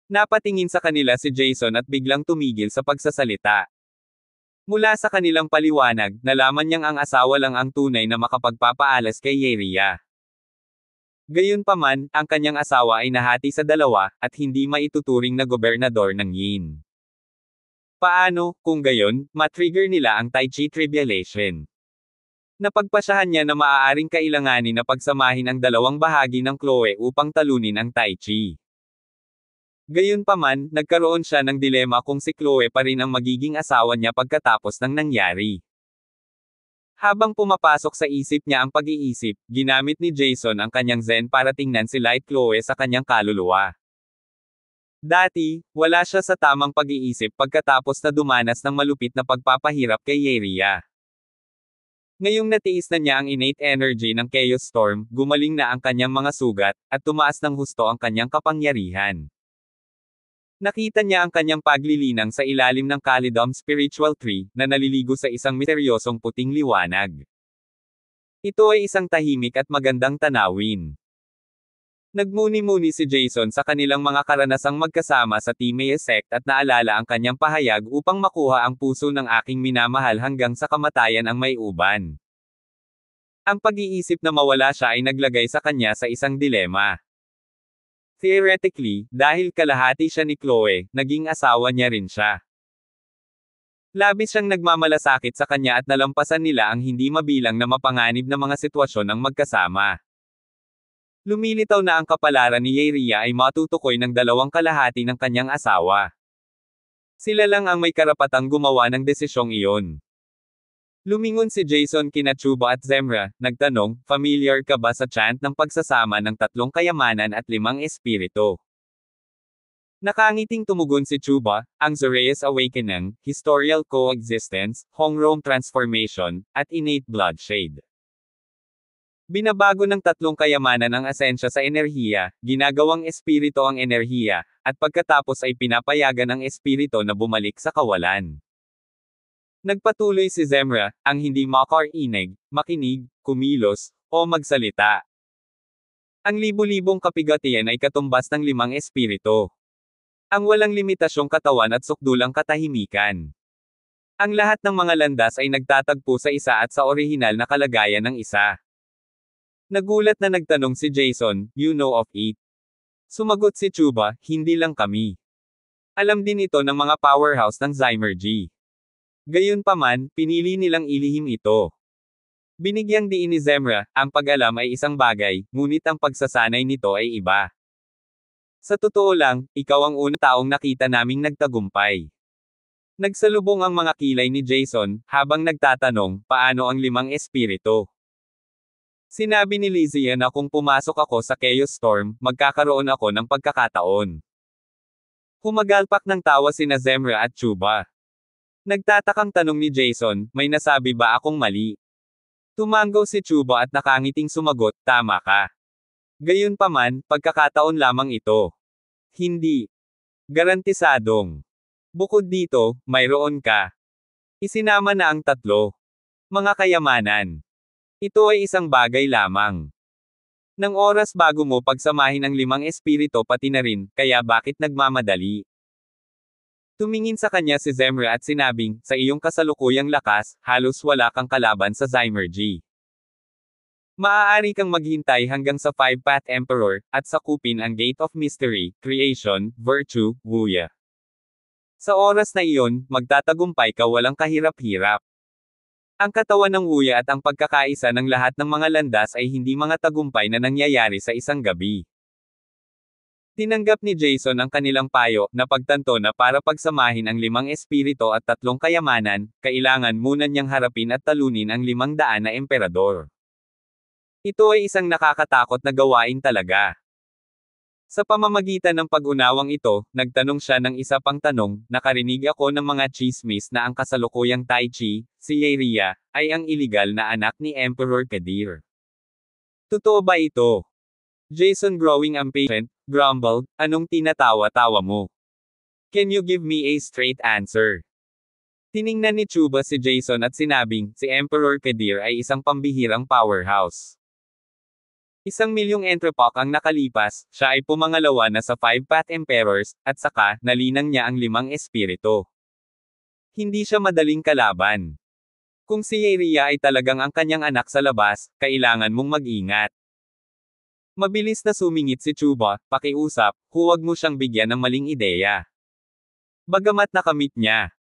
Napatingin sa kanila si Jason at biglang tumigil sa pagsasalita. Mula sa kanilang paliwanag, nalaman niyang ang asawa lang ang tunay na makapagpapaalas kay Yeria. Gayunpaman, ang kanyang asawa ay nahati sa dalawa, at hindi maituturing na gobernador ng Yin. Paano, kung gayon, matrigger nila ang Tai Chi Tribulation? Napagpasahan niya na maaaring kailanganin na pagsamahin ang dalawang bahagi ng Chloe upang talunin ang Tai Chi. Gayunpaman, nagkaroon siya ng dilema kung si Chloe pa rin ang magiging asawa niya pagkatapos ng nangyari. Habang pumapasok sa isip niya ang pag-iisip, ginamit ni Jason ang kanyang zen para tingnan si Light Chloe sa kanyang kaluluwa. Dati, wala siya sa tamang pag-iisip pagkatapos na dumanas ng malupit na pagpapahirap kay Yeria. Ngayong natiis na niya ang innate energy ng Chaos Storm, gumaling na ang kanyang mga sugat, at tumaas ng husto ang kanyang kapangyarihan. Nakita niya ang kanyang paglilinang sa ilalim ng Calidom Spiritual Tree, na naliligo sa isang misteryosong puting liwanag. Ito ay isang tahimik at magandang tanawin. Nagmuni-muni si Jason sa kanilang mga karanasang magkasama sa Team Effect at naalala ang kanyang pahayag upang makuha ang puso ng aking minamahal hanggang sa kamatayan ang may uban. Ang pag-iisip na mawala siya ay naglagay sa kanya sa isang dilema. Theoretically, dahil kalahati siya ni Chloe, naging asawa niya rin siya. Labis siyang nagmamalasakit sa kanya at nalampasan nila ang hindi mabilang na mapanganib na mga sitwasyon ng magkasama. Lumilitaw na ang kapalaran ni Yeria ay matutukoy ng dalawang kalahati ng kanyang asawa. Sila lang ang may karapatang gumawa ng desisyong iyon. Lumingon si Jason Kinachuba at Zemra, nagtanong, familiar ka ba sa chant ng pagsasama ng tatlong kayamanan at limang espirito? Nakangiting tumugon si Chuba, ang Zoreus Awakening, Historical Coexistence, Hongrome Transformation, at Innate Bloodshade. Binabago ng tatlong kayamanan ang asensya sa enerhiya, ginagawang espirito ang enerhiya, at pagkatapos ay pinapayagan ang espirito na bumalik sa kawalan. Nagpatuloy si Zemra, ang hindi makarinig, makinig, kumilos, o magsalita. Ang libu-libong kapigatian ay katumbas ng limang espirito. Ang walang limitasyong katawan at sukdulang katahimikan. Ang lahat ng mga landas ay nagtatagpo sa isa at sa orihinal na kalagayan ng isa. Nagulat na nagtanong si Jason, you know of it? Sumagot si Chuba, hindi lang kami. Alam din ito ng mga powerhouse ng Zymer G. Gayunpaman, pinili nilang ilihim ito. Binigyang diin ni Zemra, ang pag-alam ay isang bagay, ngunit ang pagsasanay nito ay iba. Sa totoo lang, ikaw ang unang taong nakita naming nagtagumpay. Nagsalubong ang mga kilay ni Jason, habang nagtatanong, paano ang limang espiritu? Sinabi ni Lizzie na kung pumasok ako sa Chaos Storm, magkakaroon ako ng pagkakataon. Humagalpak ng tawa sina Zemra at Chuba. Nagtatakang tanong ni Jason, may nasabi ba akong mali? Tumanggaw si Chuba at nakangiting sumagot, tama ka. Gayunpaman, pagkakataon lamang ito. Hindi. Garantisadong. Bukod dito, mayroon ka. Isinama na ang tatlo. Mga kayamanan. Ito ay isang bagay lamang. Nang oras bago mo pagsamahin ang limang espirito pati na rin, kaya bakit nagmamadali? Tumingin sa kanya si Zemra at sinabing, sa iyong kasalukuyang lakas, halos wala kang kalaban sa Zymer G. Maaari kang maghintay hanggang sa Five-Path Emperor, at sakupin ang Gate of Mystery, Creation, Virtue, Wuya. Sa oras na iyon, magtatagumpay ka walang kahirap-hirap. Ang katawan ng Uya at ang pagkakaisa ng lahat ng mga landas ay hindi mga tagumpay na nangyayari sa isang gabi. Tinanggap ni Jason ang kanilang payo na pagtanto na para pagsamahin ang limang espirito at tatlong kayamanan, kailangan muna niyang harapin at talunin ang limang daan na emperador. Ito ay isang nakakatakot na gawain talaga. Sa pamamagitan ng pag-unawang ito, nagtanong siya ng isa pang tanong, nakarinig ako ng mga chismis na ang kasalukuyang Tai Chi, si Yeria, ay ang iligal na anak ni Emperor Kadir. Totoo ba ito? Jason growing impatient, grumbled, anong tinatawa-tawa mo? Can you give me a straight answer? Tiningnan ni Chuba si Jason at sinabing, si Emperor Kadir ay isang pambihirang powerhouse. Isang milyong entrepok ang nakalipas, siya ay pumangalawa na sa five-path emperors, at saka, nalinang niya ang limang espiritu. Hindi siya madaling kalaban. Kung si Yeria ay talagang ang kanyang anak sa labas, kailangan mong mag-ingat. Mabilis na sumingit si Chuba, pakiusap, huwag mo siyang bigyan ng maling ideya. Bagamat nakamit niya.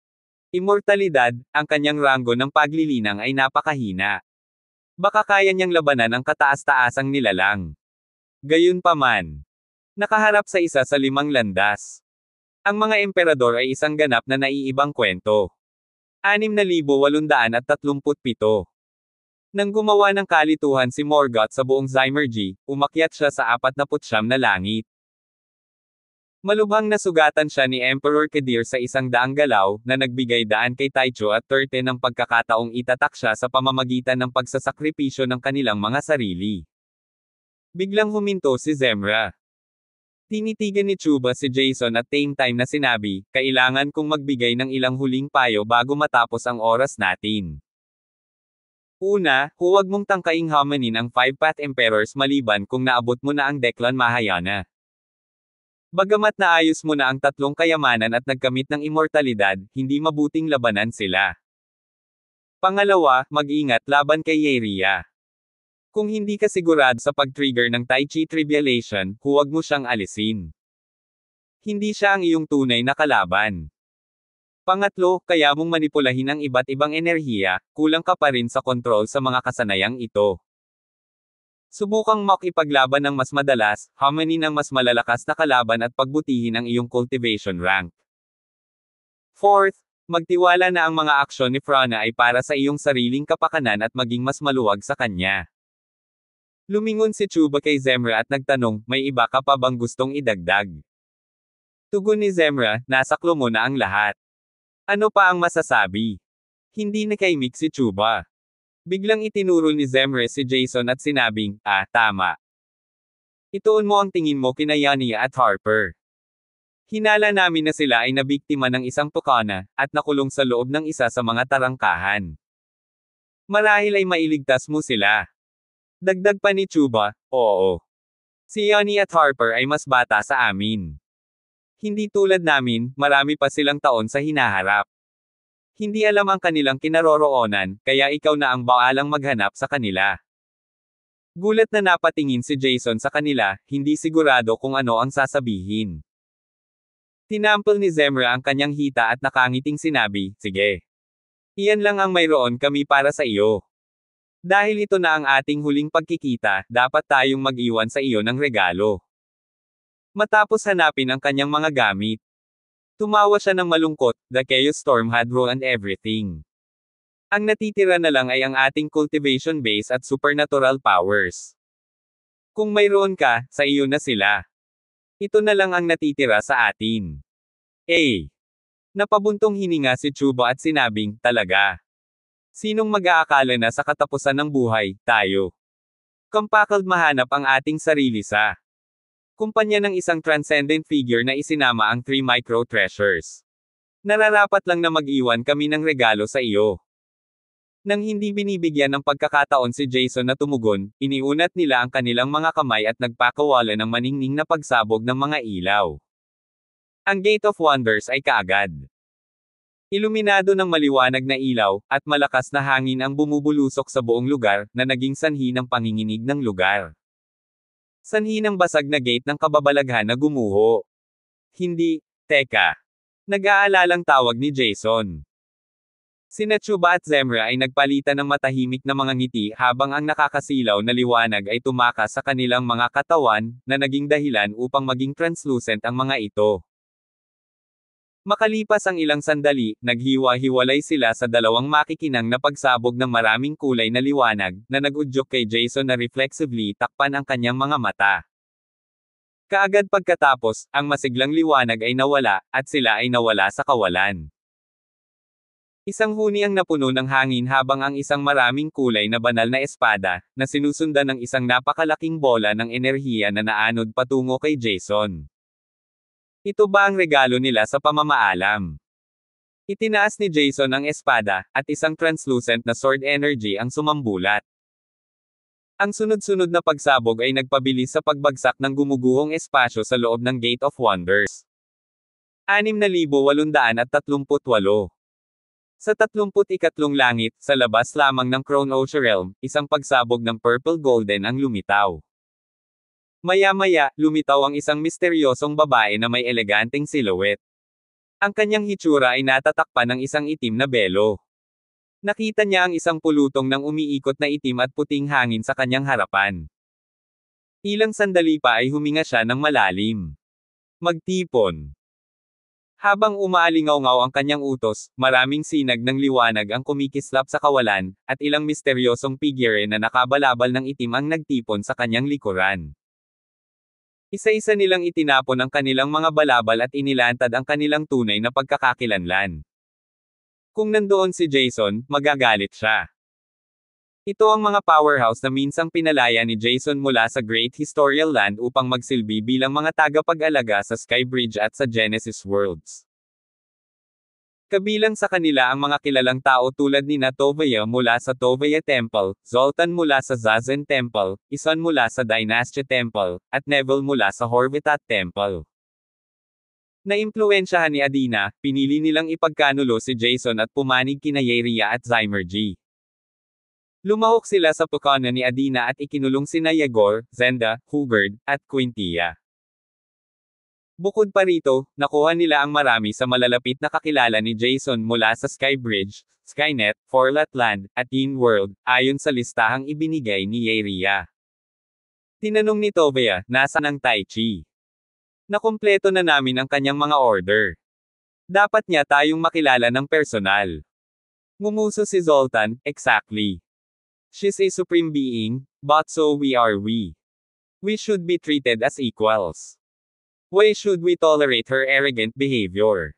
Imortalidad, ang kanyang ranggo ng paglilinang ay napakahina. Baka kaya niyang labanan ang kataas-taasang nilalang. Gayunpaman, nakaharap sa isa sa limang landas. Ang mga emperador ay isang ganap na naiibang kwento. 6,837 nang gumawa ng kalituhan si Morgoth sa buong Zymergy, umakyat siya sa apat na putsyam na langit. Malubhang nasugatan siya ni Emperor Kadir sa isang daang galaw, na nagbigay daan kay Taicho at Turte ng pagkakataong itatak siya sa pamamagitan ng pagsasakripisyo ng kanilang mga sarili. Biglang huminto si Zemra. Tinitigan ni Chuba si Jason at same time na sinabi, kailangan kong magbigay ng ilang huling payo bago matapos ang oras natin. Una, huwag mong tangkaing hamanin ang Five Path Emperors maliban kung naabot mo na ang Declan Mahayana. Bagamat naayos mo na ang tatlong kayamanan at nagkamit ng immortalidad, hindi mabuting labanan sila. Pangalawa, mag-ingat laban kay Yeria. Kung hindi ka sigurado sa pag-trigger ng Tai Chi Tribulation, huwag mo siyang alisin. Hindi siya ang iyong tunay na kalaban. Pangatlo, kaya mong manipulahin ang iba't ibang enerhiya, kulang ka pa rin sa kontrol sa mga kasanayang ito. Subukang makipaglaban ng mas madalas, hamanin ang mas malalakas na kalaban at pagbutihin ang iyong cultivation rank. Fourth, magtiwala na ang mga aksyon ni Frana ay para sa iyong sariling kapakanan at maging mas maluwag sa kanya. Lumingon si Chuba kay Zemra at nagtanong, may iba ka pa bang gustong idagdag? Tugon ni Zemra, nasaklo mo na ang lahat. Ano pa ang masasabi? Hindi na kay Mick si Chuba. Biglang itinuro ni Zemre si Jason at sinabing, ah, tama. Ituon mo ang tingin mo kina Yania at Harper. Hinala namin na sila ay nabiktima ng isang tukana, at nakulong sa loob ng isa sa mga tarangkahan. Marahil ay mailigtas mo sila. Dagdag pa ni Chuba, oo. Si Yanni at Harper ay mas bata sa amin. Hindi tulad namin, marami pa silang taon sa hinaharap. Hindi alam ang kanilang kinaroroonan, kaya ikaw na ang baalang maghanap sa kanila. Gulat na napatingin si Jason sa kanila, hindi sigurado kung ano ang sasabihin. Tinampil ni Zemra ang kanyang hita at nakangiting sinabi, Sige. Iyan lang ang mayroon kami para sa iyo. Dahil ito na ang ating huling pagkikita, dapat tayong mag-iwan sa iyo ng regalo. Matapos hanapin ang kanyang mga gamit, Tumawa siya ng malungkot, the chaos storm had ruined everything. Ang natitira na lang ay ang ating cultivation base at supernatural powers. Kung mayroon ka, sa iyo na sila. Ito na lang ang natitira sa atin. A. Napabuntong hininga si Chuba at sinabing, talaga. Sinong mag-aakala na sa katapusan ng buhay, tayo. Kampakald mahanap ang ating sarili sa kumpanya ng isang transcendent figure na isinama ang 3 micro treasures. Nararapat lang na mag-iwan kami ng regalo sa iyo. Nang hindi binibigyan ng pagkakataon si Jason na tumugon, iniunat nila ang kanilang mga kamay at nagpakawala ng maningning na pagsabog ng mga ilaw. Ang Gate of Wonders ay kaagad. Iluminado ng maliwanag na ilaw, at malakas na hangin ang bumubulusok sa buong lugar, na naging sanhi ng panginginig ng lugar. Sanhi ng basag na gate ng kababalaghan na gumuho. Hindi, teka. Nag-aalalang tawag ni Jason. Sina Chuba at Zemra ay nagpalitan ng matahimik na mga ngiti habang ang nakakasilaw na liwanag ay tumaka sa kanilang mga katawan, na naging dahilan upang maging translucent ang mga ito. Makalipas ang ilang sandali, naghiwa-hiwalay sila sa dalawang makikinang na pagsabog ng maraming kulay na liwanag, na nagudyok kay Jason na reflexively takpan ang kanyang mga mata. Kaagad pagkatapos, ang masiglang liwanag ay nawala, at sila ay nawala sa kawalan. Isang huni ang napuno ng hangin habang ang isang maraming kulay na banal na espada, na sinusundan ng isang napakalaking bola ng enerhiya na naanod patungo kay Jason. Ito ba ang regalo nila sa pamamaalam? Itinaas ni Jason ang espada, at isang translucent na sword energy ang sumambulat. Ang sunod-sunod na pagsabog ay nagpabilis sa pagbagsak ng gumuguhong espasyo sa loob ng Gate of Wonders. 6,838 Sa 33 langit, sa labas lamang ng Crown Ocean Realm, isang pagsabog ng purple-golden ang lumitaw. Maya-maya, lumitaw ang isang misteryosong babae na may eleganteng silhouette. Ang kanyang hitsura ay natatakpan ng isang itim na belo. Nakita niya ang isang pulutong ng umiikot na itim at puting hangin sa kanyang harapan. Ilang sandali pa ay huminga siya ng malalim. Magtipon. Habang umaalingaw-ngaw ang kanyang utos, maraming sinag ng liwanag ang kumikislap sa kawalan, at ilang misteryosong figure na nakabalabal ng itim ang nagtipon sa kanyang likuran. Isa-isa nilang itinapon ang kanilang mga balabal at inilantad ang kanilang tunay na pagkakakilanlan. Kung nandoon si Jason, magagalit siya. Ito ang mga powerhouse na minsang pinalaya ni Jason mula sa Great Historical Land upang magsilbi bilang mga tagapag-alaga sa Skybridge at sa Genesis Worlds. Kabilang sa kanila ang mga kilalang tao tulad ni Natovaya mula sa Tovaya Temple, Zoltan mula sa Zazen Temple, Isan mula sa Dynastia Temple, at Neville mula sa Horvitat Temple. Naimpluwensyahan ni Adina, pinili nilang ipagkanulo si Jason at pumanig kina Yeria at Zymer G. Lumahok sila sa pukana ni Adina at ikinulong sina Yagor, Zenda, Hubert, at Quintia. Bukod pa rito, nakuha nila ang marami sa malalapit na kakilala ni Jason mula sa Skybridge, Skynet, Forlatland, at Teen World, ayon sa listahang ibinigay ni Yeria. Tinanong ni Tobea, nasan ang Tai Chi? Nakumpleto na namin ang kanyang mga order. Dapat niya tayong makilala ng personal. Ngumuso si Zoltan, exactly. She's a supreme being, but so we are we. We should be treated as equals. Why should we tolerate her arrogant behavior?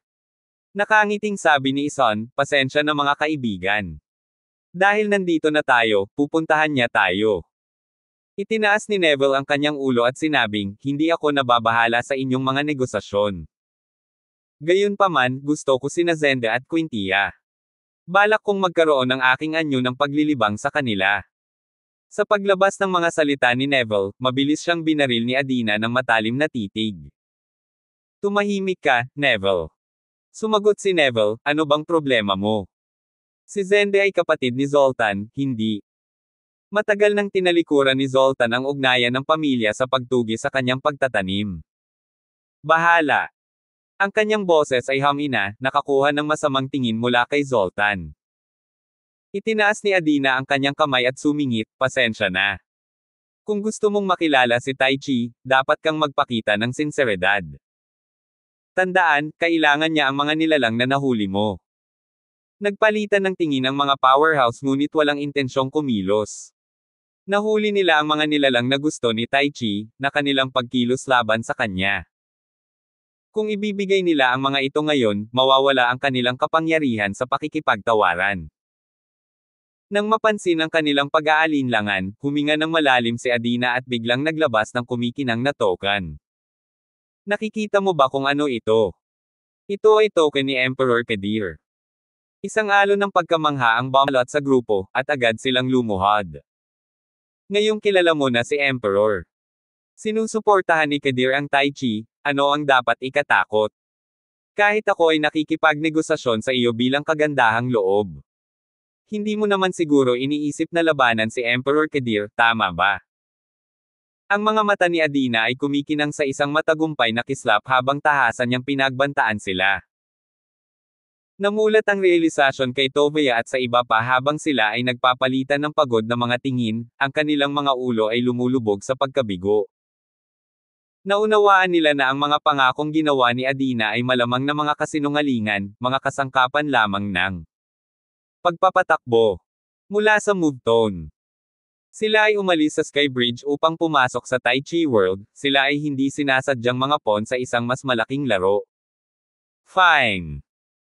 Nakangiting sabi ni Ison, pasensya na mga kaibigan. Dahil nandito na tayo, pupuntahan niya tayo. Itinaas ni Neville ang kanyang ulo at sinabing, hindi ako nababahala sa inyong mga negosasyon. Gayunpaman, gusto ko si Nazenda at Quintia. Balak kong magkaroon ng aking anyo ng paglilibang sa kanila. Sa paglabas ng mga salita ni Neville, mabilis siyang binaril ni Adina ng matalim na titig. Tumahimik ka, Neville. Sumagot si Neville, ano bang problema mo? Si Zende ay kapatid ni Zoltan, hindi. Matagal nang tinalikuran ni Zoltan ang ugnayan ng pamilya sa pagtugi sa kanyang pagtatanim. Bahala. Ang kanyang boses ay hamina, nakakuha ng masamang tingin mula kay Zoltan. Itinaas ni Adina ang kanyang kamay at sumingit, pasensya na. Kung gusto mong makilala si Tai Chi, dapat kang magpakita ng sinseridad. Tandaan, kailangan niya ang mga nilalang na nahuli mo. Nagpalitan ng tingin ang mga powerhouse ngunit walang intensyong kumilos. Nahuli nila ang mga nilalang na gusto ni Tai Chi, na kanilang pagkilos laban sa kanya. Kung ibibigay nila ang mga ito ngayon, mawawala ang kanilang kapangyarihan sa pakikipagtawaran. Nang mapansin ang kanilang pag-aalinlangan, huminga ng malalim si Adina at biglang naglabas ng kumikinang na token. Nakikita mo ba kung ano ito? Ito ay token ni Emperor Kadir. Isang alo ng pagkamangha ang bumalot sa grupo, at agad silang lumuhod. Ngayong kilala mo na si Emperor. Sinusuportahan ni Kadir ang Tai Chi, ano ang dapat ikatakot? Kahit ako ay nakikipagnegosasyon sa iyo bilang kagandahang loob. Hindi mo naman siguro iniisip na labanan si Emperor Kadir, tama ba? Ang mga mata ni Adina ay kumikinang sa isang matagumpay na kislap habang tahasan niyang pinagbantaan sila. Namulat ang realisasyon kay Tovea at sa iba pa habang sila ay nagpapalitan ng pagod na mga tingin, ang kanilang mga ulo ay lumulubog sa pagkabigo. Naunawaan nila na ang mga pangakong ginawa ni Adina ay malamang na mga kasinungalingan, mga kasangkapan lamang ng pagpapatakbo. Mula sa move tone, sila ay umalis sa Skybridge upang pumasok sa Tai Chi World, sila ay hindi sinasadyang mga pawn sa isang mas malaking laro. Fine.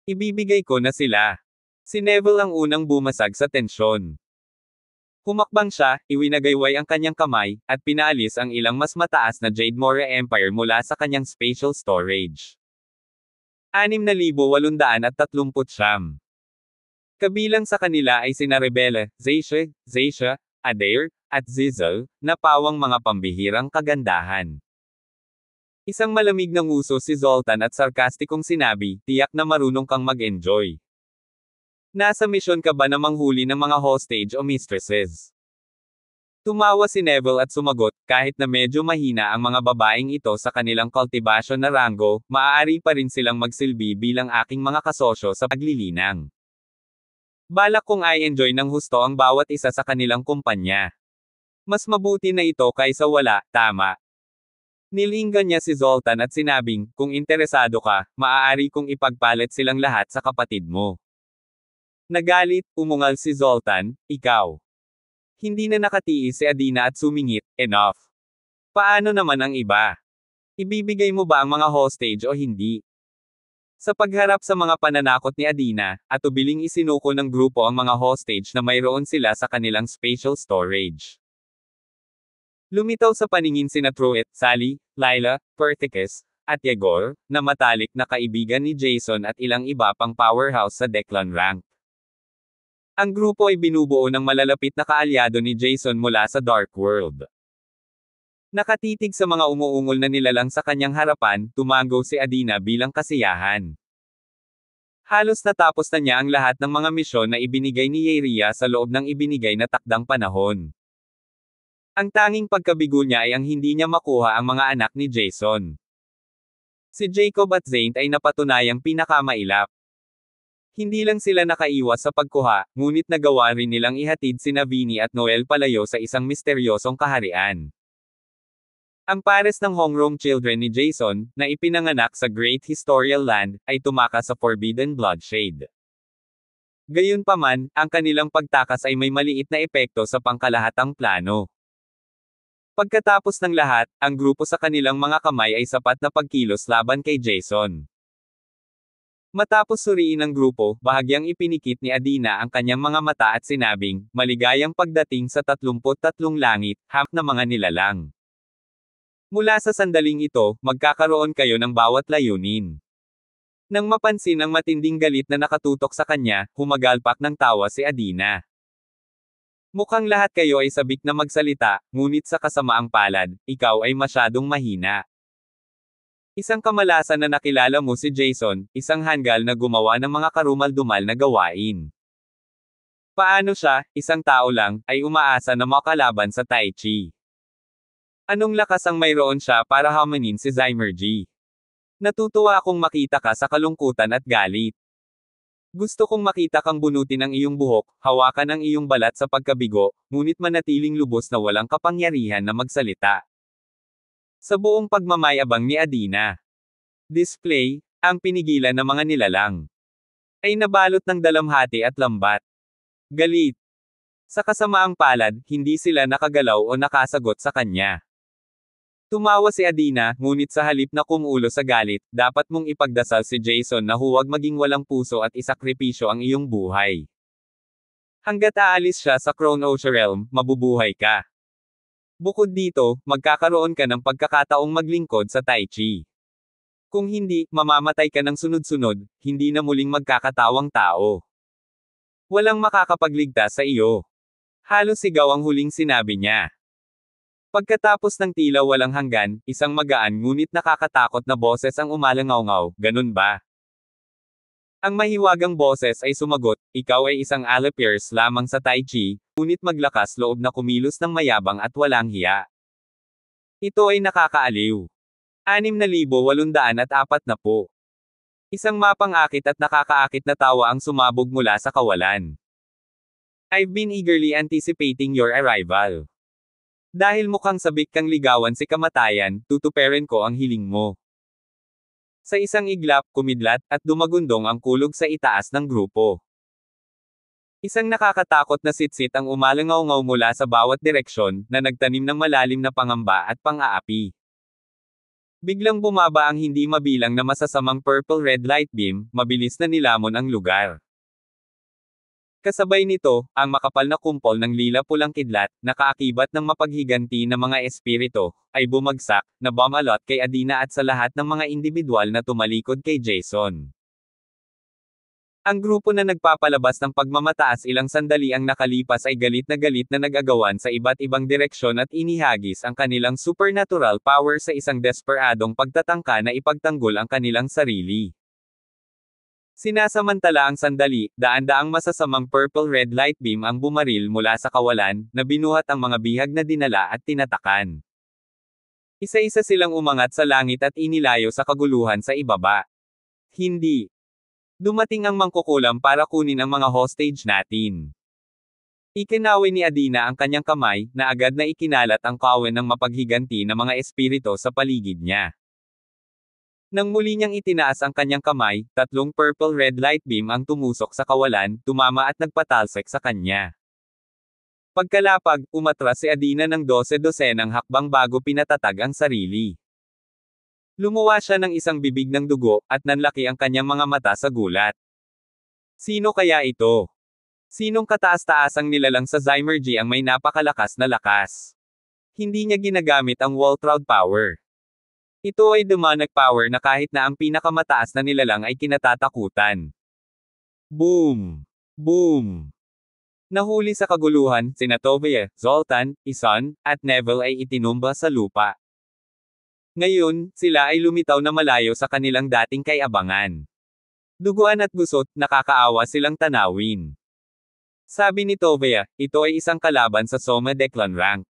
Ibibigay ko na sila. Si Neville ang unang bumasag sa tensyon. Humakbang siya, iwinagayway ang kanyang kamay, at pinaalis ang ilang mas mataas na Jade Mora Empire mula sa kanyang spatial storage. 6,830 Kabilang sa kanila ay sina Rebele, Zaysha, Zaysha, Adair, at Zizzle, na pawang mga pambihirang kagandahan. Isang malamig na nguso si Zoltan at sarkastikong sinabi, tiyak na marunong kang mag-enjoy. Nasa misyon ka ba na manghuli ng mga hostage o mistresses? Tumawa si Neville at sumagot, kahit na medyo mahina ang mga babaeng ito sa kanilang kultibasyon na ranggo, maaari pa rin silang magsilbi bilang aking mga kasosyo sa paglilinang. Balak kong i-enjoy ng husto ang bawat isa sa kanilang kumpanya. Mas mabuti na ito kaysa wala, tama. Nilinggan niya si Zoltan at sinabing, kung interesado ka, maaari kong ipagpalit silang lahat sa kapatid mo. Nagalit, umungal si Zoltan, ikaw. Hindi na nakatiis si Adina at sumingit, enough. Paano naman ang iba? Ibibigay mo ba ang mga hostage o hindi? Sa pagharap sa mga pananakot ni Adina, atubiling isinuko ng grupo ang mga hostage na mayroon sila sa kanilang spatial storage. Lumitaw sa paningin sina Truett, Sally, Lila, Perticus, at Yegor, na matalik na kaibigan ni Jason at ilang iba pang powerhouse sa Declan Rank. Ang grupo ay binubuo ng malalapit na kaalyado ni Jason mula sa Dark World. Nakatitig sa mga umuungol na nilalang sa kanyang harapan, tumango si Adina bilang kasiyahan. Halos natapos na niya ang lahat ng mga misyon na ibinigay ni Yeria sa loob ng ibinigay na takdang panahon. Ang tanging pagkabigo niya ay ang hindi niya makuha ang mga anak ni Jason. Si Jacob at Zaint ay napatunayang pinakamailap. Hindi lang sila nakaiwas sa pagkuha, ngunit nagawa rin nilang ihatid si Navini at Noel palayo sa isang misteryosong kaharian. Ang pares ng Hongrong children ni Jason, na ipinanganak sa Great Historical Land, ay tumaka sa Forbidden Bloodshade. Gayunpaman, ang kanilang pagtakas ay may maliit na epekto sa pangkalahatang plano. Pagkatapos ng lahat, ang grupo sa kanilang mga kamay ay sapat na pagkilos laban kay Jason. Matapos suriin ang grupo, bahagyang ipinikit ni Adina ang kanyang mga mata at sinabing, maligayang pagdating sa 33 langit, hamp na mga nilalang. Mula sa sandaling ito, magkakaroon kayo ng bawat layunin. Nang mapansin ang matinding galit na nakatutok sa kanya, humagalpak ng tawa si Adina. Mukhang lahat kayo ay sabik na magsalita, ngunit sa kasamaang palad, ikaw ay masyadong mahina. Isang kamalasan na nakilala mo si Jason, isang hanggal na gumawa ng mga karumal-dumal na gawain. Paano siya, isang tao lang, ay umaasa na makalaban sa Tai Chi? Anong lakas ang mayroon siya para hamanin si Zymer G? Natutuwa akong makita ka sa kalungkutan at galit. Gusto kong makita kang bunutin ang iyong buhok, hawakan ang iyong balat sa pagkabigo, ngunit manatiling lubos na walang kapangyarihan na magsalita. Sa buong pagmamayabang ni Adina. Display, ang pinigilan ng mga nilalang. Ay nabalot ng dalamhati at lambat. Galit. Sa kasamaang palad, hindi sila nakagalaw o nakasagot sa kanya. Tumawa si Adina, ngunit sa halip na kumulo sa galit, dapat mong ipagdasal si Jason na huwag maging walang puso at isakripisyo ang iyong buhay. Hanggat aalis siya sa Crown Osher Realm, mabubuhay ka. Bukod dito, magkakaroon ka ng pagkakataong maglingkod sa Tai Chi. Kung hindi, mamamatay ka ng sunod-sunod, hindi na muling magkakatawang tao. Walang makakapagligtas sa iyo. Halos sigaw ang huling sinabi niya. Pagkatapos ng tila walang hanggan, isang magaan ngunit nakakatakot na boses ang umalangaw ganun ba? Ang mahiwagang boses ay sumagot, ikaw ay isang alapiers lamang sa Tai Chi, ngunit maglakas loob na kumilos ng mayabang at walang hiya. Ito ay nakakaaliw. 6,840 po. Isang mapangakit at nakakaakit na tawa ang sumabog mula sa kawalan. I've been eagerly anticipating your arrival. Dahil mukhang sabik kang ligawan si kamatayan, tutuperin ko ang hiling mo. Sa isang iglap, kumidlat, at dumagundong ang kulog sa itaas ng grupo. Isang nakakatakot na sitsit ang umalangaw-ngaw mula sa bawat direksyon, na nagtanim ng malalim na pangamba at pang-aapi. Biglang bumaba ang hindi mabilang na masasamang purple red light beam, mabilis na nilamon ang lugar. Kasabay nito, ang makapal na kumpol ng lila-pulang kidlat, nakaakibat ng mapaghiganti na mga espirito, ay bumagsak, na bumalot kay Adina at sa lahat ng mga individual na tumalikod kay Jason. Ang grupo na nagpapalabas ng pagmamataas ilang sandali ang nakalipas ay galit na galit na nagagawan sa iba't ibang direksyon at inihagis ang kanilang supernatural power sa isang desperadong pagtatangka na ipagtanggol ang kanilang sarili. Sinasamantala ang sandali, daan-daang masasamang purple-red light beam ang bumaril mula sa kawalan, na binuhat ang mga bihag na dinala at tinatakan. Isa-isa silang umangat sa langit at inilayo sa kaguluhan sa ibaba. Hindi. Dumating ang mangkukulam para kunin ang mga hostage natin. Ikinawi ni Adina ang kanyang kamay, na agad na ikinalat ang kawen ng mapaghiganti na mga espirito sa paligid niya. Nang muli niyang itinaas ang kanyang kamay, tatlong purple red light beam ang tumusok sa kawalan, tumama at nagpatalsik sa kanya. Pagkalapag, umatras si Adina ng 12-dosenang hakbang bago pinatatag ang sarili. Lumuwa siya ng isang bibig ng dugo, at nanlaki ang kanyang mga mata sa gulat. Sino kaya ito? Sinong kataas-taasang nilalang sa Zymergy ang may napakalakas na lakas? Hindi niya ginagamit ang wall-crowd power. Ito ay demonic power na kahit na ang pinakamataas na nilalang ay kinatatakutan. Boom! Boom! Nahuli sa kaguluhan, sina Tobia, Zoltan, Ison, at Neville ay itinumba sa lupa. Ngayon, sila ay lumitaw na malayo sa kanilang dating kayabangan. Duguan at gusot, nakakaawa silang tanawin. Sabi ni Tobia, ito ay isang kalaban sa Soma Declan Rank.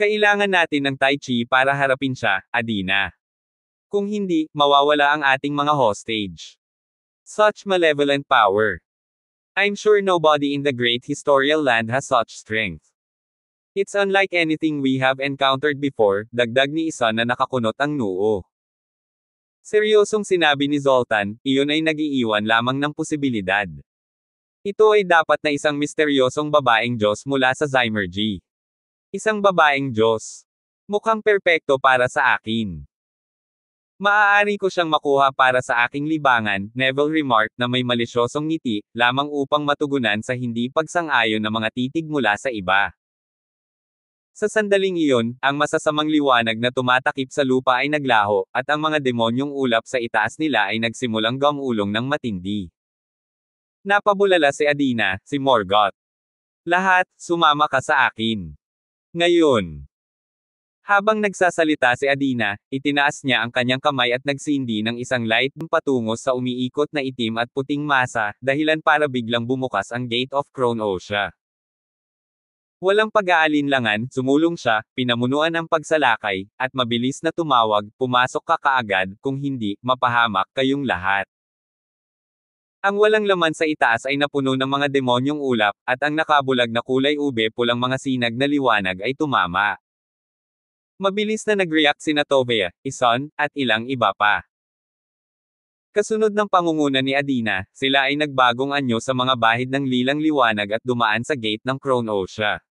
Kailangan natin ng Tai Chi para harapin siya, Adina. Kung hindi, mawawala ang ating mga hostage. Such malevolent power. I'm sure nobody in the great historial land has such strength. It's unlike anything we have encountered before, dagdag ni isa na nakakunot ang noo. Seryosong sinabi ni Zoltan, iyon ay nagiiwan lamang ng posibilidad. Ito ay dapat na isang misteryosong babaeng Diyos mula sa Zymergy. Isang babaeng Diyos. Mukhang perpekto para sa akin. Maaari ko siyang makuha para sa aking libangan, Neville remarked na may malisyosong ngiti, lamang upang matugunan sa hindi pagsang-ayon ng mga titig mula sa iba. Sa sandaling iyon, ang masasamang liwanag na tumatakip sa lupa ay naglaho, at ang mga demonyong ulap sa itaas nila ay nagsimulang gamulong ng matindi. Napabulala si Adina, si Morgoth. Lahat, sumama ka sa akin. Ngayon. Habang nagsasalita si Adina, itinaas niya ang kanyang kamay at nagsindi ng isang light patungo sa umiikot na itim at puting masa, dahilan para biglang bumukas ang Gate of Crown Osha. Walang pag-aalinlangan, sumulong siya, pinamunuan ang pagsalakay, at mabilis na tumawag, pumasok ka kaagad, kung hindi, mapahamak kayong lahat. Ang walang laman sa itaas ay napuno ng mga demonyong ulap, at ang nakabulag na kulay ube pulang mga sinag na liwanag ay tumama. Mabilis na nag-react si Natovea, Ison, at ilang iba pa. Kasunod ng pangunguna ni Adina, sila ay nagbagong anyo sa mga bahid ng lilang liwanag at dumaan sa gate ng Crown Osha.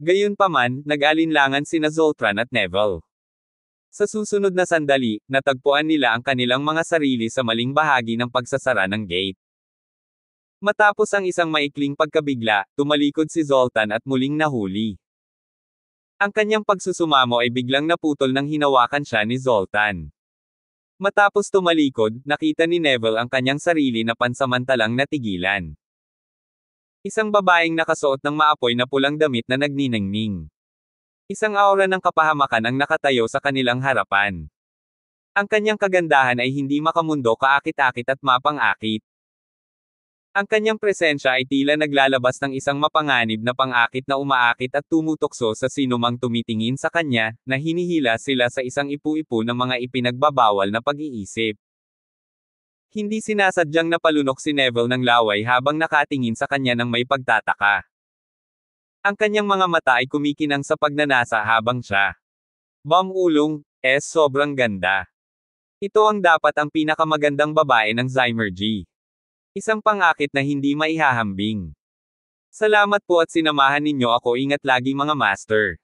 Gayunpaman, nag-alinlangan sina Zoltran at Neville. Sa susunod na sandali, natagpuan nila ang kanilang mga sarili sa maling bahagi ng pagsasara ng gate. Matapos ang isang maikling pagkabigla, tumalikod si Zoltan at muling nahuli. Ang kanyang pagsusumamo ay biglang naputol nang hinawakan siya ni Zoltan. Matapos tumalikod, nakita ni Neville ang kanyang sarili na pansamantalang natigilan. Isang babaeng nakasuot ng maapoy na pulang damit na nagniningning. Isang aura ng kapahamakan ang nakatayo sa kanilang harapan. Ang kanyang kagandahan ay hindi makamundo kaakit-akit at mapang-akit. Ang kanyang presensya ay tila naglalabas ng isang mapanganib na pang-akit na umaakit at tumutokso sa sinumang tumitingin sa kanya, na hinihila sila sa isang ipu-ipu ng mga ipinagbabawal na pag-iisip. Hindi sinasadyang napalunok si Neville ng laway habang nakatingin sa kanya ng may pagtataka. Ang kanyang mga mata ay kumikinang sa pagnanasa habang siya. Bam Ulong, S. Sobrang ganda. Ito ang dapat ang pinakamagandang babae ng Zymer G. Isang pangakit na hindi maihahambing. Salamat po at sinamahan ninyo ako ingat lagi mga master.